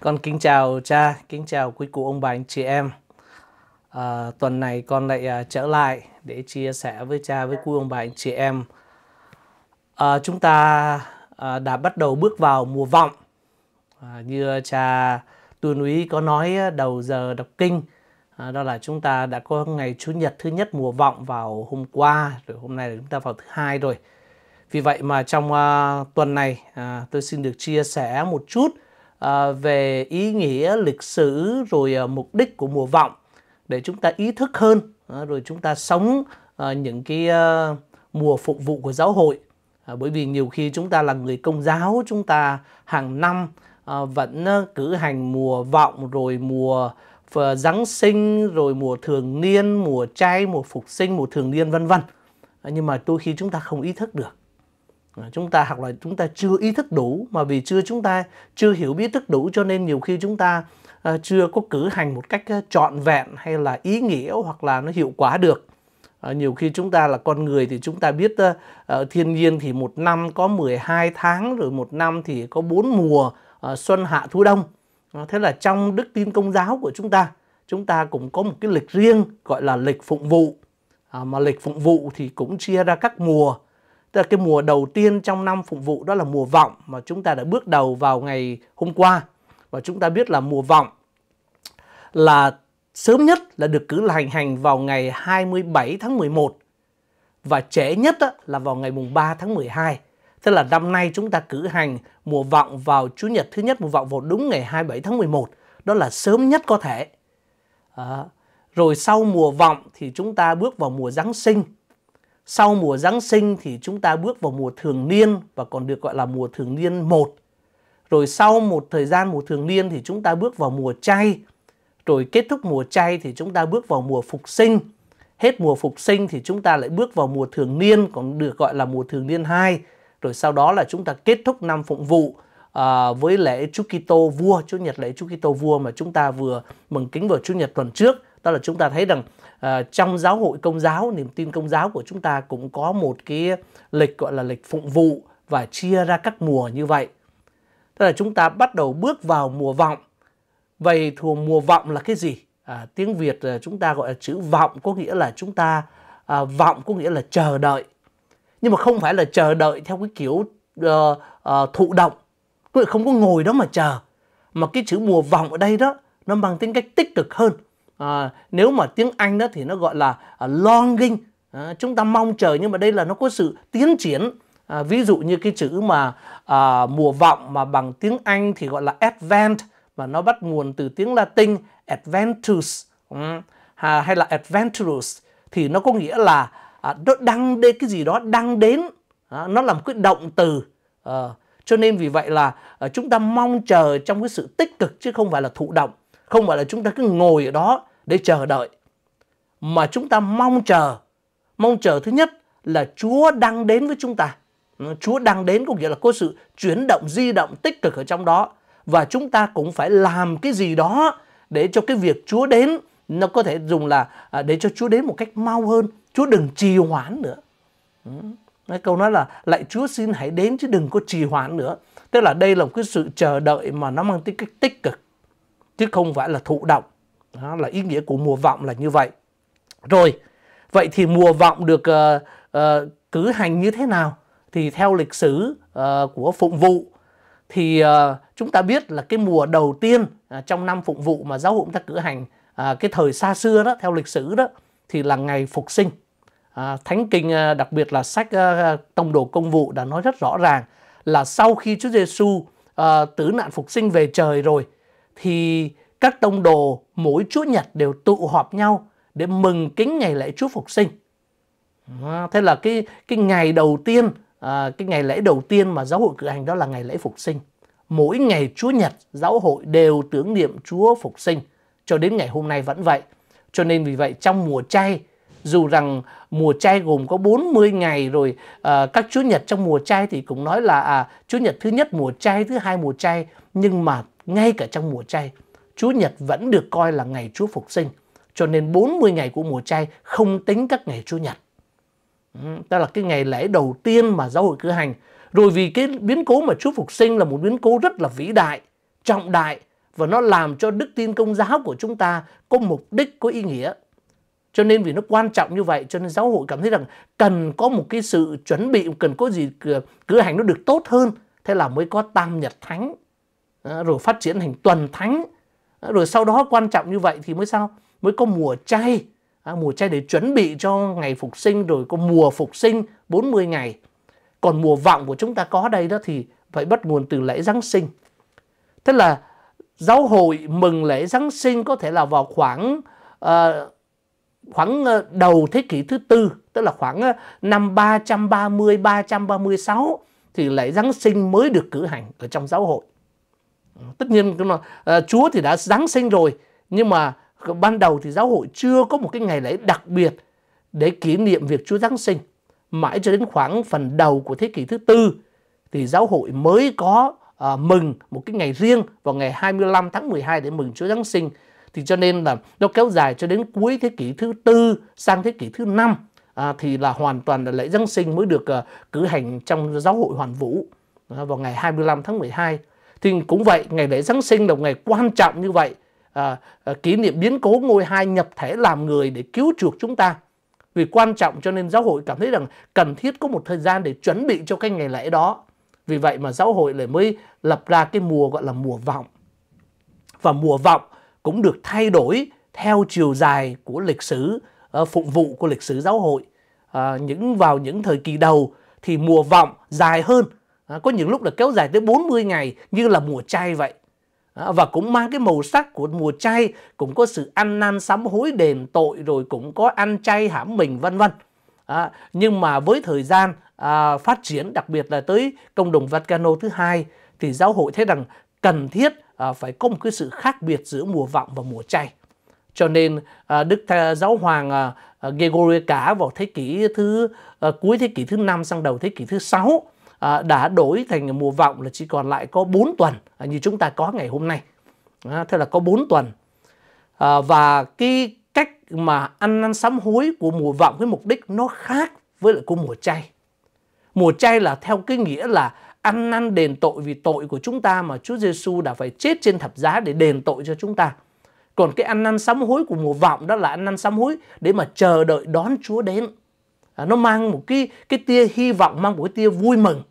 con kính chào cha, kính chào quý cụ ông bà anh chị em. À, tuần này con lại à, trở lại để chia sẻ với cha với quý ông bà anh chị em. À, chúng ta à, đã bắt đầu bước vào mùa vọng. À, như cha Tuân Úy có nói đầu giờ đọc kinh à, đó là chúng ta đã có ngày chủ nhật thứ nhất mùa vọng vào hôm qua rồi hôm nay là chúng ta vào thứ hai rồi. Vì vậy mà trong uh, tuần này uh, tôi xin được chia sẻ một chút À, về ý nghĩa lịch sử rồi à, mục đích của mùa vọng để chúng ta ý thức hơn à, rồi chúng ta sống những cái mùa phục vụ của giáo hội bởi vì nhiều khi chúng ta là người công giáo chúng ta hàng năm vẫn cử hành mùa vọng rồi mùa Giáng sinh rồi mùa thường niên, mùa trai mùa phục sinh, mùa thường niên vân vân. Nhưng mà đôi khi chúng ta không ý thức được. Ờ, chúng ta hoặc là chúng ta chưa ý thức đủ mà vì chưa chúng ta chưa hiểu biết thức đủ cho nên nhiều khi chúng ta ờ, chưa có cử hành một cách ờ, trọn vẹn hay là ý nghĩa hoặc là nó hiệu quả được nhiều khi chúng ta là con người thì chúng ta biết thiên nhiên thì một năm có 12 tháng rồi một năm thì có bốn mùa xuân hạ thu đông thế là trong đức tin công giáo của chúng ta chúng ta cũng có một cái lịch riêng gọi là lịch phụng vụ mà lịch phụng vụ thì cũng chia ra các mùa tức là cái mùa đầu tiên trong năm phục vụ đó là mùa vọng mà chúng ta đã bước đầu vào ngày hôm qua và chúng ta biết là mùa vọng là sớm nhất là được cử hành hành vào ngày 27 tháng 11 và trễ nhất là vào ngày mùng 3 tháng 12. Tức là năm nay chúng ta cử hành mùa vọng vào Chủ nhật thứ nhất mùa vọng vào đúng ngày 27 tháng 11. Đó là sớm nhất có thể. À, rồi sau mùa vọng thì chúng ta bước vào mùa Giáng sinh sau mùa Giáng sinh thì chúng ta bước vào mùa thường niên và còn được gọi là mùa thường niên 1. Rồi sau một thời gian mùa thường niên thì chúng ta bước vào mùa chay. Rồi kết thúc mùa chay thì chúng ta bước vào mùa phục sinh. Hết mùa phục sinh thì chúng ta lại bước vào mùa thường niên còn được gọi là mùa thường niên 2. Rồi sau đó là chúng ta kết thúc năm phụng vụ à, với lễ Chúa Kitô vua, Chúa Nhật lễ Chúa Kitô vua mà chúng ta vừa mừng kính vào Chúa Nhật tuần trước đó là chúng ta thấy rằng uh, trong giáo hội công giáo niềm tin công giáo của chúng ta cũng có một cái lịch gọi là lịch phụng vụ và chia ra các mùa như vậy tức là chúng ta bắt đầu bước vào mùa vọng vậy thường mùa vọng là cái gì à, tiếng việt ờ, chúng ta gọi là chữ vọng có nghĩa là chúng ta à, vọng có nghĩa là chờ đợi nhưng mà không phải là chờ đợi theo cái kiểu uh, uh, thụ động không có ngồi đó mà chờ mà cái chữ mùa vọng ở đây đó nó mang tính cách tích cực hơn à, nếu mà tiếng Anh đó thì nó gọi là uh, longing à, chúng ta mong chờ nhưng mà đây là nó có sự tiến triển à, ví dụ như cái chữ mà à, mùa vọng mà bằng tiếng Anh thì gọi là advent và nó bắt nguồn từ tiếng Latin adventus ừ, à, hay là adventurous thì nó có nghĩa là à, nó đang đến cái gì đó đang đến à, nó là một cái động từ à, cho nên vì vậy là à, chúng ta mong chờ trong cái sự tích cực chứ không phải là thụ động không phải là chúng ta cứ ngồi ở đó để chờ đợi. Mà chúng ta mong chờ. Mong chờ thứ nhất là Chúa đang đến với chúng ta. Chúa đang đến có nghĩa là có sự chuyển động, di động tích cực ở trong đó. Và chúng ta cũng phải làm cái gì đó để cho cái việc Chúa đến nó có thể dùng là à, để cho Chúa đến một cách mau hơn. Chúa đừng trì hoãn nữa. Cái câu nói là lại Chúa xin hãy đến chứ đừng có trì hoãn nữa. Tức là đây là một cái sự chờ đợi mà nó mang tính cách tích cực chứ không phải là thụ động đó là ý nghĩa của mùa vọng là như vậy rồi vậy thì mùa vọng được uh, uh, cử hành như thế nào thì theo lịch sử uh, của phụng vụ thì uh, chúng ta biết là cái mùa đầu tiên uh, trong năm phụng vụ mà giáo hội chúng ta cử hành uh, cái thời xa xưa đó theo lịch sử đó thì là ngày phục sinh uh, thánh kinh uh, đặc biệt là sách uh, tông đồ công vụ đã nói rất rõ ràng là sau khi Chúa Giêsu uh, tử nạn phục sinh về trời rồi thì các tông đồ mỗi Chúa Nhật đều tụ họp nhau để mừng kính ngày lễ Chúa Phục sinh. thế là cái cái ngày đầu tiên, à, cái ngày lễ đầu tiên mà giáo hội cử hành đó là ngày lễ Phục sinh. Mỗi ngày Chúa Nhật giáo hội đều tưởng niệm Chúa Phục sinh cho đến ngày hôm nay vẫn vậy. Cho nên vì vậy trong mùa chay dù rằng mùa chay gồm có 40 ngày rồi à, các Chúa Nhật trong mùa chay thì cũng nói là à, Chúa Nhật thứ nhất mùa chay, thứ hai mùa chay nhưng mà ngay cả trong mùa chay, Chúa Nhật vẫn được coi là ngày Chúa phục sinh. Cho nên 40 ngày của mùa chay không tính các ngày Chúa Nhật. Đó ừ, là cái ngày lễ đầu tiên mà giáo hội cử hành. Rồi vì cái biến cố mà Chúa phục sinh là một biến cố rất là vĩ đại, trọng đại và nó làm cho đức tin công giáo của chúng ta có mục đích, có ý nghĩa. Cho nên vì nó quan trọng như vậy cho nên giáo hội cảm thấy rằng cần có một cái sự chuẩn bị, cần có gì cử, cử hành nó được tốt hơn thế là mới có tam nhật thánh Ờ, rồi phát triển thành tuần thánh ờ, rồi sau đó quan trọng như vậy thì mới sao mới có mùa chay ờ, mùa chay để chuẩn bị cho ngày phục sinh rồi có mùa phục sinh 40 ngày còn mùa vọng của chúng ta có đây đó thì phải bắt nguồn từ lễ Giáng sinh thế là giáo hội mừng lễ Giáng sinh có thể là vào khoảng uh, khoảng đầu thế kỷ thứ tư tức là khoảng năm 330 336 thì lễ Giáng sinh mới được cử hành ở trong giáo hội tất nhiên mà à, Chúa thì đã giáng sinh rồi nhưng mà ban đầu thì giáo hội chưa có một cái ngày lễ đặc biệt để kỷ niệm việc Chúa giáng sinh mãi cho đến khoảng phần đầu của thế kỷ thứ tư thì giáo hội mới có à, mừng một cái ngày riêng vào ngày 25 tháng 12 để mừng Chúa giáng sinh thì cho nên là nó kéo dài cho đến cuối thế kỷ thứ tư sang thế kỷ thứ năm à, thì là hoàn toàn là lễ giáng sinh mới được à, cử hành trong giáo hội hoàn vũ à, vào ngày 25 tháng 12 thì cũng vậy ngày lễ Giáng sinh là một ngày quan trọng như vậy à, à, kỷ niệm biến cố ngôi hai nhập thể làm người để cứu chuộc chúng ta vì quan trọng cho nên giáo hội cảm thấy rằng cần thiết có một thời gian để chuẩn bị cho cái ngày lễ đó vì vậy mà giáo hội lại mới lập ra cái mùa gọi là mùa vọng và mùa vọng cũng được thay đổi theo chiều dài của lịch sử uh, phụng vụ của lịch sử giáo hội à, những vào những thời kỳ đầu thì mùa vọng dài hơn à, có những lúc là kéo dài tới 40 ngày như là mùa chay vậy à, và cũng mang cái màu sắc của mùa chay cũng có sự ăn năn sám hối đền tội rồi cũng có ăn chay hãm mình vân vân à, nhưng mà với thời gian à, phát triển đặc biệt là tới công đồng Vaticano thứ hai thì giáo hội thấy rằng cần thiết à, phải có một cái sự khác biệt giữa mùa vọng và mùa chay cho nên à, Đức Giáo Hoàng à, à Gregory cả vào thế kỷ thứ à, cuối thế kỷ thứ năm sang đầu thế kỷ thứ sáu À, đã đổi thành mùa vọng là chỉ còn lại có 4 tuần à, như chúng ta có ngày hôm nay à, thế là có 4 tuần và cái cách mà ăn năn sám hối của mùa vọng với mục đích nó khác với lại của mùa chay mùa chay là theo cái nghĩa là ăn năn đền tội vì tội của chúng ta mà Chúa Giêsu đã phải chết trên thập giá để đền tội cho chúng ta còn cái ăn năn sám hối của mùa vọng đó là ăn năn sám hối để mà chờ đợi đón Chúa đến à, nó mang một cái cái tia hy vọng mang một cái tia vui mừng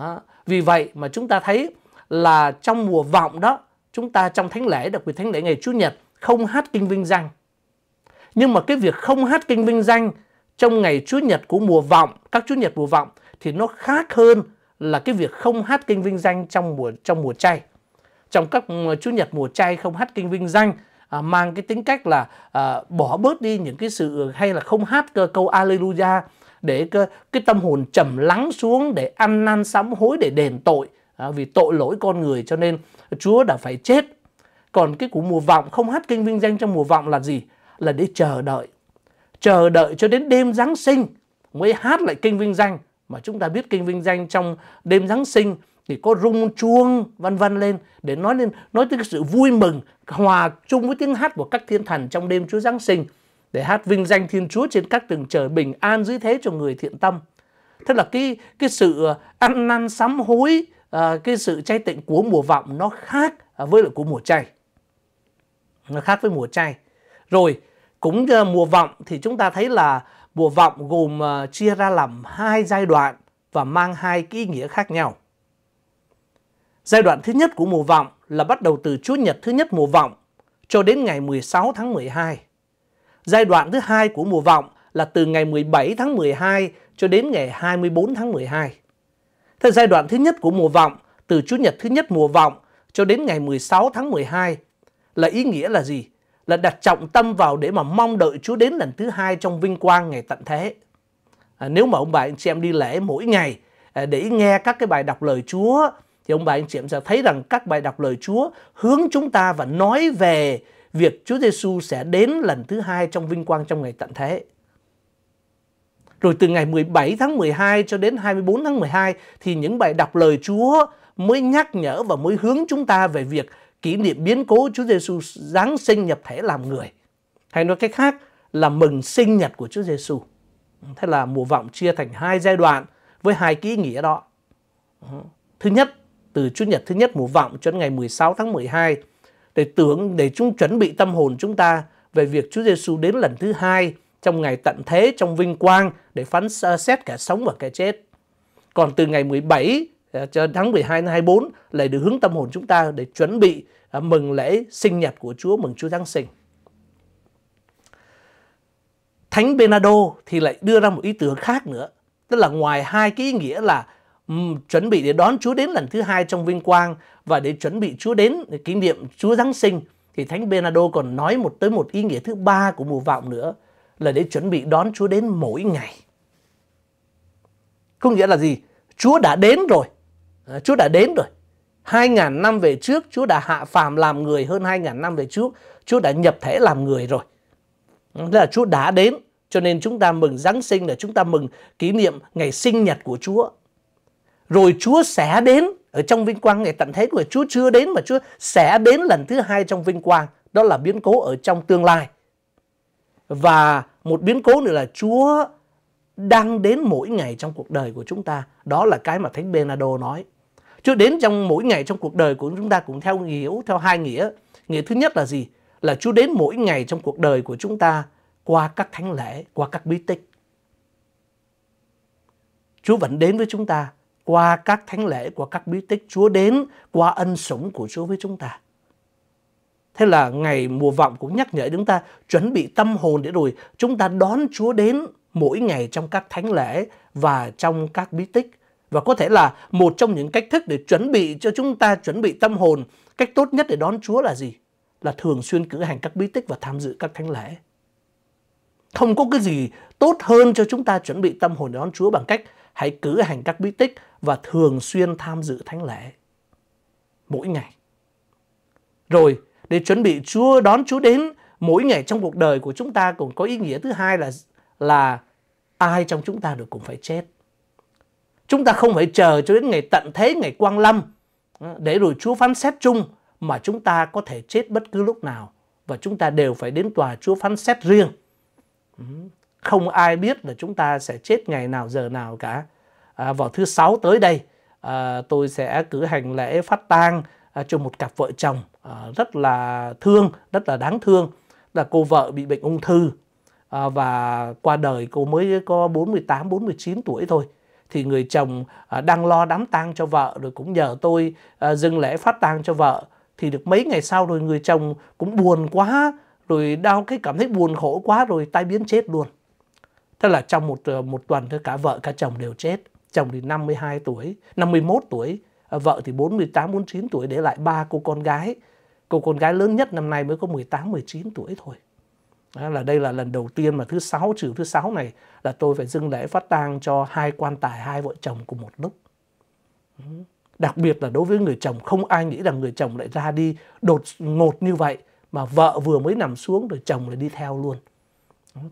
à, vì vậy mà chúng ta thấy là trong mùa vọng đó chúng ta trong thánh lễ đặc biệt thánh lễ ngày chủ nhật không hát kinh vinh danh nhưng mà cái việc không hát kinh vinh danh trong ngày chủ nhật của mùa vọng các chủ nhật mùa vọng thì nó khác hơn là cái việc không hát kinh vinh danh trong mùa trong mùa chay trong các ờ, chủ nhật mùa chay không hát kinh vinh danh à, mang cái tính cách là à, bỏ bớt đi những cái sự hay là không hát cơ câu Alleluia để cái, cái tâm hồn trầm lắng xuống để ăn năn sám hối để đền tội à, vì tội lỗi con người cho nên Chúa đã phải chết. Còn cái của mùa vọng không hát kinh vinh danh trong mùa vọng là gì? Là để chờ đợi. Chờ đợi cho đến đêm Giáng sinh mới hát lại kinh vinh danh mà chúng ta biết kinh vinh danh trong đêm Giáng sinh thì có rung chuông vân vân lên để nói lên nói tới cái sự vui mừng hòa chung với tiếng hát của các thiên thần trong đêm Chúa Giáng sinh để hát vinh danh Thiên Chúa trên các tầng trời bình an dưới thế cho người thiện tâm. Thế là cái cái sự ờ, ăn năn sám hối, ờ, cái sự chay tịnh của mùa vọng nó khác với lại của mùa chay. Nó khác với mùa chay. Rồi cũng mùa vọng thì chúng ta thấy là mùa vọng gồm ờ, chia ra làm hai giai đoạn và mang hai cái ý nghĩa khác nhau. Giai đoạn thứ nhất của mùa vọng là bắt đầu từ Chúa Nhật thứ nhất mùa vọng cho đến ngày 16 tháng 12. Giai đoạn thứ hai của mùa vọng là từ ngày 17 tháng 12 cho đến ngày 24 tháng 12. Thế giai đoạn thứ nhất của mùa vọng từ Chúa Nhật thứ nhất mùa vọng cho đến ngày 16 tháng 12 là ý nghĩa là gì? Là đặt trọng tâm vào để mà mong đợi Chúa đến lần thứ hai trong vinh quang ngày tận thế. À, nếu mà ông bà anh chị em đi lễ mỗi ngày à, để nghe các cái bài đọc lời Chúa thì ông bà anh chị em sẽ thấy rằng các bài đọc lời Chúa hướng chúng ta và nói về việc Chúa Giêsu sẽ đến lần thứ hai trong vinh quang trong ngày tận thế. Rồi từ ngày 17 tháng 12 cho đến 24 tháng 12 thì những bài đọc lời Chúa mới nhắc nhở và mới hướng chúng ta về việc kỷ niệm biến cố Chúa Giêsu giáng sinh nhập thể làm người. Hay nói cách khác là mừng sinh nhật của Chúa Giêsu. Thế là mùa vọng chia thành hai giai đoạn với hai ký nghĩa đó. Thứ nhất từ Chủ nhật thứ nhất mùa vọng cho đến ngày 16 tháng 12 để tưởng để chúng chuẩn bị tâm hồn chúng ta về việc Chúa Giêsu đến lần thứ hai trong ngày tận thế trong vinh quang để phán ờ, xét cả sống và cả chết. Còn từ ngày 17 ờ, cho tháng 12 năm 24 lại được hướng tâm hồn chúng ta để chuẩn bị ờ, mừng lễ sinh nhật của Chúa, mừng Chúa Giáng sinh. Thánh Benado thì lại đưa ra một ý tưởng khác nữa, tức là ngoài hai cái ý nghĩa là Ừ, chuẩn bị để đón Chúa đến lần thứ hai trong vinh quang và để chuẩn bị Chúa đến để kỷ niệm Chúa Giáng sinh thì Thánh Bernardo còn nói một tới một ý nghĩa thứ ba của mùa vọng nữa là để chuẩn bị đón Chúa đến mỗi ngày. Không nghĩa là gì? Chúa đã đến rồi. À, Chúa đã đến rồi. hai ngàn năm về trước, Chúa đã hạ phàm làm người hơn hai ngàn năm về trước. Chúa đã nhập thể làm người rồi. Thế là Chúa đã đến. Cho nên chúng ta mừng Giáng sinh là chúng ta mừng kỷ niệm ngày sinh nhật của Chúa rồi Chúa sẽ đến ở trong vinh quang ngày tận thế của Chúa chưa đến mà Chúa sẽ đến lần thứ hai trong vinh quang đó là biến cố ở trong tương lai và một biến cố nữa là Chúa đang đến mỗi ngày trong cuộc đời của chúng ta đó là cái mà Thánh Benado nói Chúa đến trong mỗi ngày trong cuộc đời của chúng ta cũng theo hiểu theo hai nghĩa nghĩa thứ nhất là gì là Chúa đến mỗi ngày trong cuộc đời của chúng ta qua các thánh lễ qua các bí tích Chúa vẫn đến với chúng ta qua các thánh lễ, qua các bí tích Chúa đến, qua ân sủng của Chúa với chúng ta. Thế là ngày mùa vọng cũng nhắc nhở chúng ta chuẩn bị tâm hồn để rồi chúng ta đón Chúa đến mỗi ngày trong các thánh lễ và trong các bí tích. Và có thể là một trong những cách thức để chuẩn bị cho chúng ta chuẩn bị tâm hồn, cách tốt nhất để đón Chúa là gì? Là thường xuyên cử hành các bí tích và tham dự các thánh lễ. Không có cái gì tốt hơn cho chúng ta chuẩn bị tâm hồn đón Chúa bằng cách hãy cử hành các bí tích và thường xuyên tham dự thánh lễ mỗi ngày. Rồi, để chuẩn bị Chúa đón Chúa đến mỗi ngày trong cuộc đời của chúng ta cũng có ý nghĩa thứ hai là là ai trong chúng ta được cũng phải chết. Chúng ta không phải chờ cho đến ngày tận thế, ngày quang lâm ờ, để rồi Chúa phán xét chung mà chúng ta có thể chết bất cứ lúc nào và chúng ta đều phải đến tòa Chúa phán xét riêng. Không ai biết là chúng ta sẽ chết ngày nào giờ nào cả à, vào thứ sáu tới đây à, tôi sẽ cử hành lễ phát tang à, cho một cặp vợ chồng à, rất là thương rất là đáng thương là cô vợ bị bệnh ung thư à, và qua đời cô mới có 48 49 tuổi thôi thì người chồng à, đang lo đám tang cho vợ rồi cũng nhờ tôi à, dừng lễ phát tang cho vợ thì được mấy ngày sau rồi người chồng cũng buồn quá rồi đau cái cảm thấy buồn khổ quá rồi tai biến chết luôn tức là trong một à, một tuần cả vợ cả chồng đều chết chồng thì 52 tuổi, 51 tuổi, à, vợ thì 48 49 tuổi để lại ba cô con gái. Cô con gái lớn nhất năm nay mới có 18 19 tuổi thôi. Đó là đây là lần đầu tiên mà thứ sáu trừ thứ sáu này là tôi phải dâng lễ phát tang cho hai quan tài hai vợ chồng cùng một lúc. Đặc biệt là đối với người chồng không ai nghĩ rằng người chồng lại ra đi đột ngột như vậy mà vợ vừa mới nằm xuống rồi chồng lại đi theo luôn.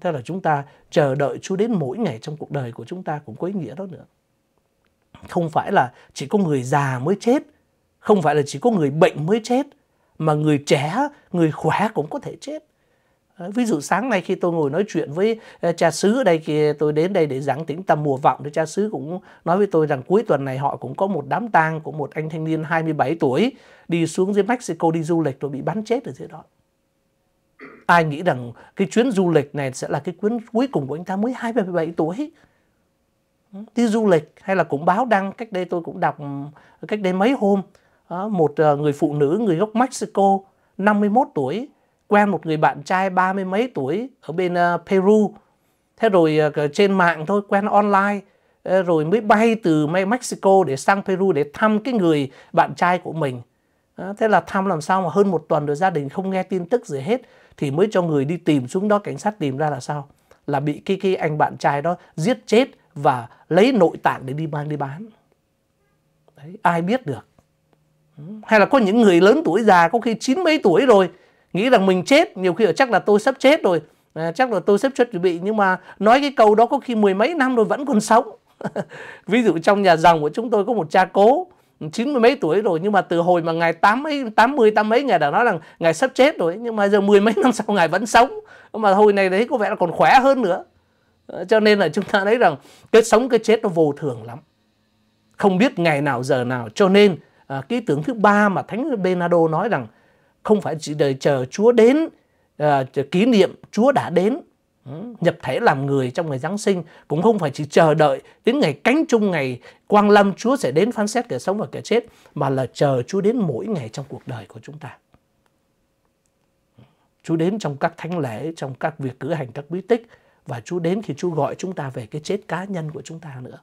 Thế là chúng ta chờ đợi Chúa đến mỗi ngày trong cuộc đời của chúng ta cũng có ý nghĩa đó nữa không phải là chỉ có người già mới chết, không phải là chỉ có người bệnh mới chết, mà người trẻ, người khỏe cũng có thể chết. Ờ, ví dụ sáng nay khi tôi ngồi nói chuyện với ờ, cha xứ ở đây kia, tôi đến đây để giảng tĩnh tâm mùa vọng thì cha xứ cũng nói với tôi rằng cuối tuần này họ cũng có một đám tang của một anh thanh niên 27 tuổi đi xuống dưới Mexico đi du lịch rồi bị bắn chết ở dưới đó. Ai nghĩ rằng cái chuyến du lịch này sẽ là cái chuyến cuối cùng của anh ta mới 27 tuổi đi du lịch hay là cũng báo đăng cách đây tôi cũng đọc cách đây mấy hôm một ờ, người phụ nữ người gốc Mexico 51 tuổi quen một người bạn trai ba mươi mấy tuổi ở bên ờ, Peru thế rồi ờ, trên mạng thôi quen online rồi mới bay từ Mexico để sang Peru để thăm cái người bạn trai của mình thế là thăm làm sao mà hơn một tuần rồi gia đình không nghe tin tức gì hết thì mới cho người đi tìm xuống đó cảnh sát tìm ra là sao là bị cái, cái anh bạn trai đó giết chết và lấy nội tạng để đi mang đi bán Đấy, ai biết được ừ, hay là có những người lớn tuổi già có khi chín mấy tuổi rồi nghĩ rằng mình chết nhiều khi ở chắc là tôi sắp chết rồi à, chắc là tôi sắp chết chuẩn bị nhưng mà nói cái câu đó có khi mười mấy năm rồi vẫn còn sống ví dụ trong nhà dòng của chúng tôi có một cha cố chín mươi mấy tuổi rồi nhưng mà từ hồi mà ngày tám mấy tám mươi tám mấy ngày đã nói rằng ngày sắp chết rồi nhưng mà giờ mười mấy năm sau ngày vẫn sống mà hồi này đấy có vẻ là còn khỏe hơn nữa Ờ, cho nên là chúng ta thấy rằng cái sống cái chết nó vô thường lắm không biết ngày nào giờ nào cho nên à, cái tưởng thứ ba mà thánh Benado nói rằng không phải chỉ đợi chờ Chúa đến à, kỷ niệm Chúa đã đến ừ, nhập thể làm người trong ngày Giáng sinh cũng không phải chỉ chờ đợi đến ngày cánh chung ngày quang lâm Chúa sẽ đến phán xét kẻ sống và kẻ chết mà là chờ Chúa đến mỗi ngày trong cuộc đời của chúng ta. Chúa đến trong các thánh lễ, trong các việc cử hành các bí tích, và Chúa đến khi Chúa gọi chúng ta về cái chết cá nhân của chúng ta nữa.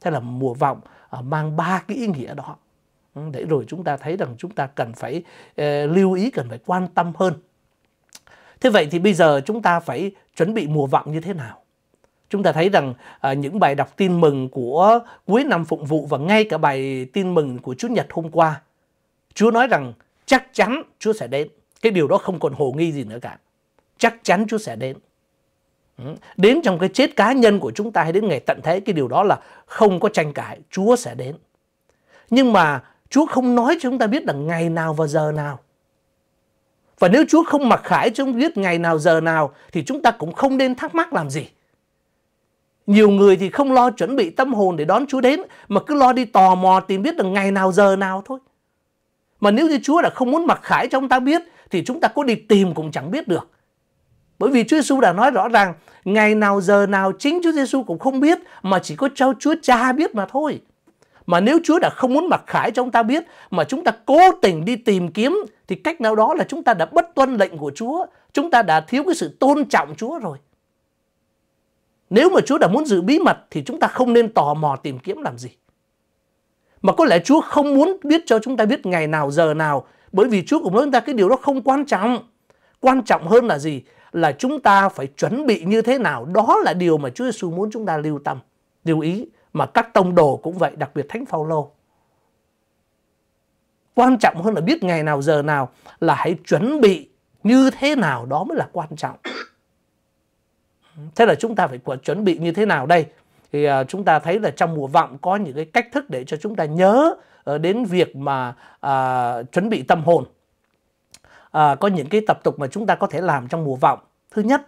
Thế là mùa vọng à, mang ba cái ý nghĩa đó. Ừ, để rồi chúng ta thấy rằng chúng ta cần phải ờ, lưu ý, cần phải quan tâm hơn. Thế vậy thì bây giờ chúng ta phải chuẩn bị mùa vọng như thế nào? Chúng ta thấy rằng à, những bài đọc tin mừng của cuối năm phụng vụ và ngay cả bài tin mừng của Chúa Nhật hôm qua, Chúa nói rằng chắc chắn Chúa sẽ đến. Cái điều đó không còn hồ nghi gì nữa cả. Chắc chắn Chúa sẽ đến đến trong cái chết cá nhân của chúng ta hay đến ngày tận thế cái điều đó là không có tranh cãi Chúa sẽ đến nhưng mà Chúa không nói cho chúng ta biết là ngày nào và giờ nào và nếu Chúa không mặc khải cho chúng ta biết ngày nào giờ nào thì chúng ta cũng không nên thắc mắc làm gì nhiều người thì không lo chuẩn bị tâm hồn để đón Chúa đến mà cứ lo đi tò mò tìm biết được ngày nào giờ nào thôi mà nếu như Chúa đã không muốn mặc khải cho chúng ta biết thì chúng ta có đi tìm cũng chẳng biết được bởi vì Chúa Giêsu đã nói rõ rằng ngày nào giờ nào chính Chúa Giêsu cũng không biết mà chỉ có cho Chúa Cha biết mà thôi. Mà nếu Chúa đã không muốn mặc khải cho chúng ta biết mà chúng ta cố tình đi tìm kiếm thì cách nào đó là chúng ta đã bất tuân lệnh của Chúa, chúng ta đã thiếu cái sự tôn trọng Chúa rồi. Nếu mà Chúa đã muốn giữ bí mật thì chúng ta không nên tò mò tìm kiếm làm gì. Mà có lẽ Chúa không muốn biết cho chúng ta biết ngày nào giờ nào bởi vì Chúa cũng nói chúng ta cái điều đó không quan trọng. Quan trọng hơn là gì? là chúng ta phải chuẩn bị như thế nào. Đó là điều mà Chúa Giêsu muốn chúng ta lưu tâm, lưu ý mà các tông đồ cũng vậy, đặc biệt Thánh Phaolô. Quan trọng hơn là biết ngày nào giờ nào là hãy chuẩn bị như thế nào đó mới là quan trọng. Thế là chúng ta phải chuẩn bị như thế nào đây? Thì à, chúng ta thấy là trong mùa vọng có những cái cách thức để cho chúng ta nhớ ờ, đến việc mà à, chuẩn bị tâm hồn à, có những cái tập tục mà chúng ta có thể làm trong mùa vọng thứ nhất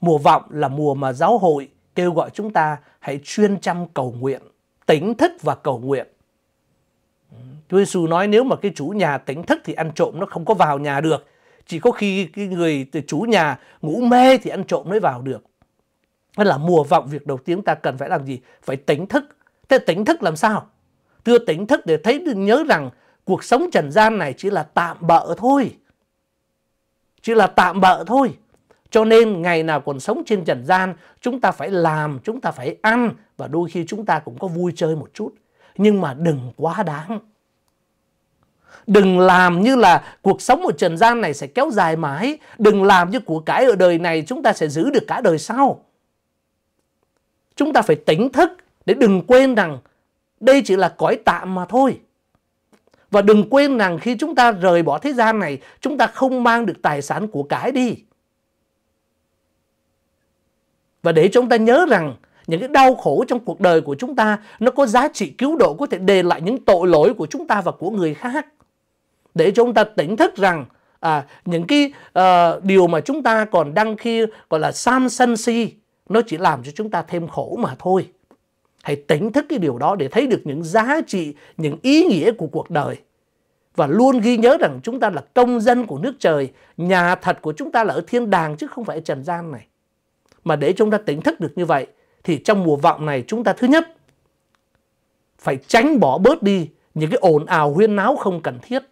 mùa vọng là mùa mà giáo hội kêu gọi chúng ta hãy chuyên chăm cầu nguyện tỉnh thức và cầu nguyện Chúa Giêsu nói nếu mà cái chủ nhà tỉnh thức thì ăn trộm nó không có vào nhà được chỉ có khi cái người từ chủ nhà ngủ mê thì ăn trộm mới vào được nên là mùa vọng việc đầu tiên ta cần phải làm gì phải tỉnh thức thế tỉnh thức làm sao thưa tỉnh thức để thấy nhớ rằng cuộc sống trần gian này chỉ là tạm bỡ thôi chỉ là tạm bợ thôi. Cho nên ngày nào còn sống trên trần gian, chúng ta phải làm, chúng ta phải ăn và đôi khi chúng ta cũng có vui chơi một chút. Nhưng mà đừng quá đáng. Đừng làm như là cuộc sống ở trần gian này sẽ kéo dài mãi. Đừng làm như của cái ở đời này chúng ta sẽ giữ được cả đời sau. Chúng ta phải tỉnh thức để đừng quên rằng đây chỉ là cõi tạm mà thôi. Và đừng quên rằng khi chúng ta rời bỏ thế gian này, chúng ta không mang được tài sản của cái đi. Và để chúng ta nhớ rằng những cái đau khổ trong cuộc đời của chúng ta nó có giá trị cứu độ có thể đề lại những tội lỗi của chúng ta và của người khác. Để chúng ta tỉnh thức rằng à, những cái uh, điều mà chúng ta còn đăng khi gọi là sam sân si nó chỉ làm cho chúng ta thêm khổ mà thôi. Hãy tỉnh thức cái điều đó để thấy được những giá trị, những ý nghĩa của cuộc đời. Và luôn ghi nhớ rằng chúng ta là công dân của nước trời, nhà thật của chúng ta là ở thiên đàng chứ không phải ở trần gian này. Mà để chúng ta tỉnh thức được như vậy thì trong mùa vọng này chúng ta thứ nhất phải tránh bỏ bớt đi những cái ồn ào huyên náo không cần thiết.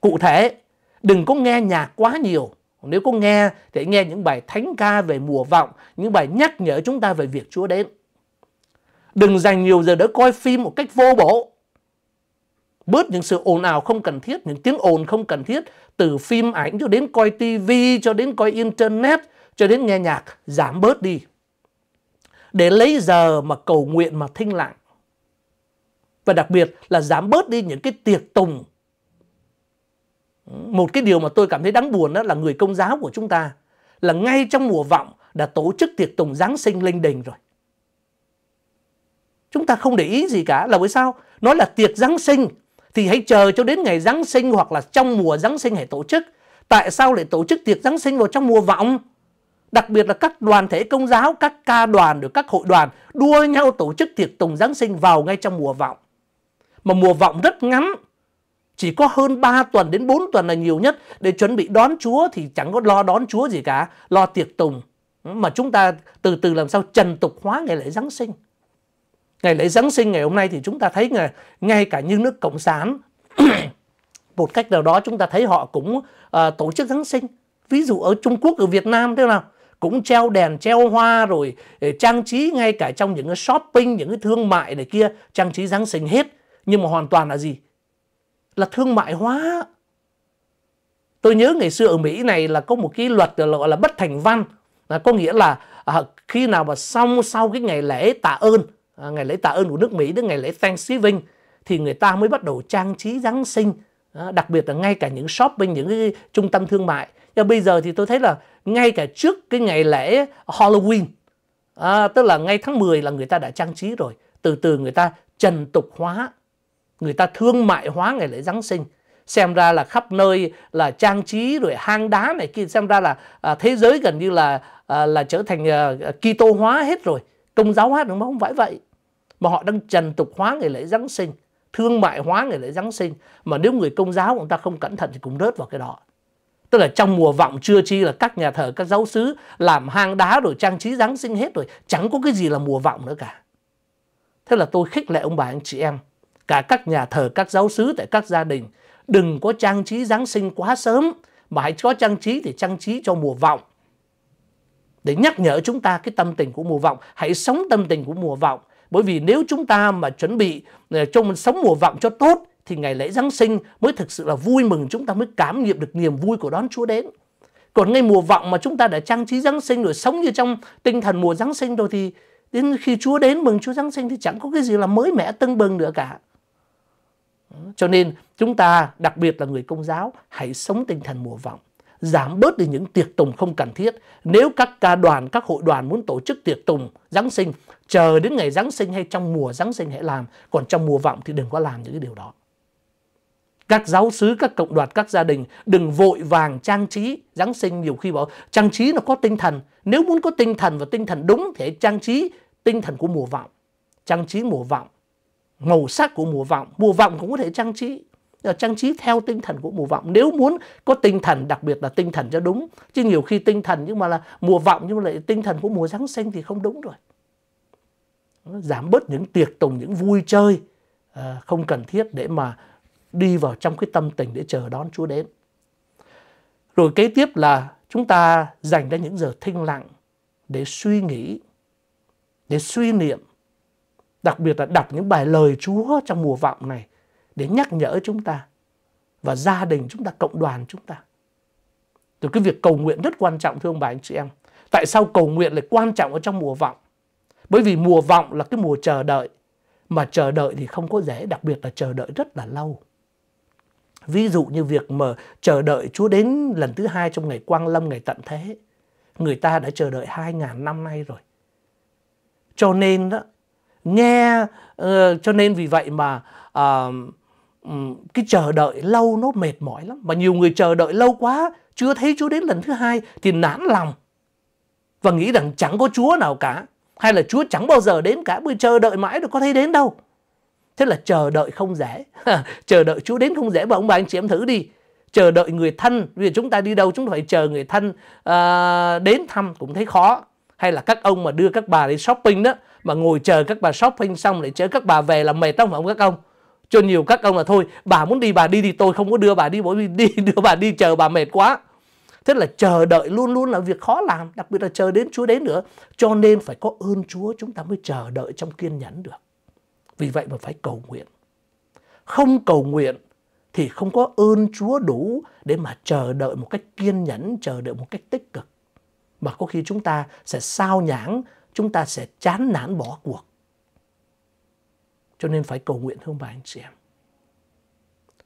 Cụ thể, đừng có nghe nhạc quá nhiều. Nếu có nghe thì nghe những bài thánh ca về mùa vọng, những bài nhắc nhở chúng ta về việc Chúa đến. Đừng dành nhiều giờ để coi phim một cách vô bổ. Bớt những sự ồn ào không cần thiết, những tiếng ồn không cần thiết. Từ phim ảnh cho đến coi tivi, cho đến coi internet, cho đến nghe nhạc, giảm bớt đi. Để lấy giờ mà cầu nguyện mà thinh lặng. Và đặc biệt là giảm bớt đi những cái tiệc tùng. Một cái điều mà tôi cảm thấy đáng buồn đó là người công giáo của chúng ta là ngay trong mùa vọng đã tổ chức tiệc tùng Giáng sinh linh đình rồi chúng ta không để ý gì cả là bởi sao nó là tiệc giáng sinh thì hãy chờ cho đến ngày giáng sinh hoặc là trong mùa giáng sinh hãy tổ chức tại sao lại tổ chức tiệc giáng sinh vào trong mùa vọng đặc biệt là các đoàn thể công giáo các ca đoàn được các hội đoàn đua nhau tổ chức tiệc tùng giáng sinh vào ngay trong mùa vọng mà mùa vọng rất ngắn chỉ có hơn 3 tuần đến 4 tuần là nhiều nhất để chuẩn bị đón Chúa thì chẳng có lo đón Chúa gì cả, lo tiệc tùng mà chúng ta từ từ làm sao trần tục hóa ngày lễ Giáng sinh ngày lễ Giáng sinh ngày hôm nay thì chúng ta thấy ngày, ngay cả những nước Cộng sản một cách nào đó chúng ta thấy họ cũng uh, tổ chức Giáng sinh. Ví dụ ở Trung Quốc, ở Việt Nam thế nào? Cũng treo đèn, treo hoa rồi ờ, trang trí ngay cả trong những cái shopping, những cái thương mại này kia trang trí Giáng sinh hết. Nhưng mà hoàn toàn là gì? Là thương mại hóa. Tôi nhớ ngày xưa ở Mỹ này là có một cái luật là gọi là bất thành văn. Là có nghĩa là à, khi nào mà xong sau cái ngày lễ tạ ơn À, ngày lễ tạ ơn của nước Mỹ đến ngày lễ Thanksgiving thì người ta mới bắt đầu trang trí Giáng sinh à, đặc biệt là ngay cả những shop bên những cái trung tâm thương mại và bây giờ thì tôi thấy là ngay cả trước cái ngày lễ Halloween à, tức là ngay tháng 10 là người ta đã trang trí rồi từ từ người ta trần tục hóa người ta thương mại hóa ngày lễ Giáng sinh xem ra là khắp nơi là trang trí rồi hang đá này kia xem ra là à, thế giới gần như là à, là trở thành à, Kitô hóa hết rồi công giáo hóa đúng không? không phải vậy mà họ đang trần tục hóa ngày lễ Giáng sinh, thương mại hóa ngày lễ Giáng sinh mà nếu người công giáo của chúng ta không cẩn thận thì cũng rớt vào cái đó. Tức là trong mùa vọng chưa chi là các nhà thờ, các giáo sứ làm hang đá rồi trang trí Giáng sinh hết rồi. Chẳng có cái gì là mùa vọng nữa cả. Thế là tôi khích lệ ông bà anh chị em, cả các nhà thờ, các giáo sứ tại các gia đình đừng có trang trí Giáng sinh quá sớm mà hãy có trang trí thì trang trí cho mùa vọng để nhắc nhở chúng ta cái tâm tình của mùa vọng hãy sống tâm tình của mùa vọng bởi vì nếu chúng ta mà chuẩn bị ờ, trong sống mùa vọng cho tốt thì ngày lễ Giáng sinh mới thực sự là vui mừng chúng ta mới cảm nghiệm được niềm vui của đón Chúa đến. Còn ngay mùa vọng mà chúng ta đã trang trí Giáng sinh rồi sống như trong tinh thần mùa Giáng sinh rồi thì đến khi Chúa đến mừng Chúa Giáng sinh thì chẳng có cái gì là mới mẻ tưng bừng nữa cả. Cho nên chúng ta đặc biệt là người công giáo hãy sống tinh thần mùa vọng giảm bớt đi những tiệc tùng không cần thiết. Nếu các ca đoàn, các hội đoàn muốn tổ chức tiệc tùng Giáng sinh, chờ đến ngày Giáng sinh hay trong mùa Giáng sinh hãy làm, còn trong mùa vọng thì đừng có làm những cái điều đó. Các giáo sứ, các cộng đoàn, các gia đình đừng vội vàng trang trí. Giáng sinh nhiều khi bảo trang trí nó có tinh thần. Nếu muốn có tinh thần và tinh thần đúng thì hãy trang trí tinh thần của mùa vọng. Trang trí mùa vọng, màu sắc của mùa vọng. Mùa vọng cũng có thể trang trí trang trí theo tinh thần của mùa vọng nếu muốn có tinh thần đặc biệt là tinh thần cho đúng chứ nhiều khi tinh thần nhưng mà là mùa vọng nhưng mà lại tinh thần của mùa giáng sinh thì không đúng rồi giảm bớt những tiệc tùng những vui chơi à, không cần thiết để mà đi vào trong cái tâm tình để chờ đón Chúa đến rồi kế tiếp là chúng ta dành ra những giờ thinh lặng để suy nghĩ để suy niệm đặc biệt là đọc những bài lời Chúa trong mùa vọng này để nhắc nhở chúng ta và gia đình chúng ta, cộng đoàn chúng ta. Từ cái việc cầu nguyện rất quan trọng thưa ông bà anh chị em. Tại sao cầu nguyện lại quan trọng ở trong mùa vọng? Bởi vì mùa vọng là cái mùa chờ đợi mà chờ đợi thì không có dễ, đặc biệt là chờ đợi rất là lâu. Ví dụ như việc mà chờ đợi Chúa đến lần thứ hai trong ngày Quang Lâm, ngày tận thế. Người ta đã chờ đợi 2.000 năm nay rồi. Cho nên đó, nghe, uh, cho nên vì vậy mà uh, Ừ, cái chờ đợi lâu nó mệt mỏi lắm mà nhiều người chờ đợi lâu quá chưa thấy Chúa đến lần thứ hai thì nản lòng và nghĩ rằng chẳng có Chúa nào cả hay là Chúa chẳng bao giờ đến cả bởi chờ đợi mãi được có thấy đến đâu thế là chờ đợi không dễ chờ đợi Chúa đến không dễ mà ông bà anh chị em thử đi chờ đợi người thân Vì chúng ta đi đâu chúng ta phải chờ người thân à, đến thăm cũng thấy khó hay là các ông mà đưa các bà đi shopping đó mà ngồi chờ các bà shopping xong lại chở các bà về là mệt không phải không các ông cho nhiều các ông là thôi bà muốn đi bà đi thì tôi không có đưa bà đi bởi vì đi đưa bà đi chờ bà mệt quá thế là chờ đợi luôn luôn là việc khó làm đặc biệt là chờ đến chúa đến nữa cho nên phải có ơn chúa chúng ta mới chờ đợi trong kiên nhẫn được vì vậy mà phải cầu nguyện không cầu nguyện thì không có ơn chúa đủ để mà chờ đợi một cách kiên nhẫn chờ đợi một cách tích cực mà có khi chúng ta sẽ sao nhãng chúng ta sẽ chán nản bỏ cuộc cho nên phải cầu nguyện thưa hơn bà anh chị em.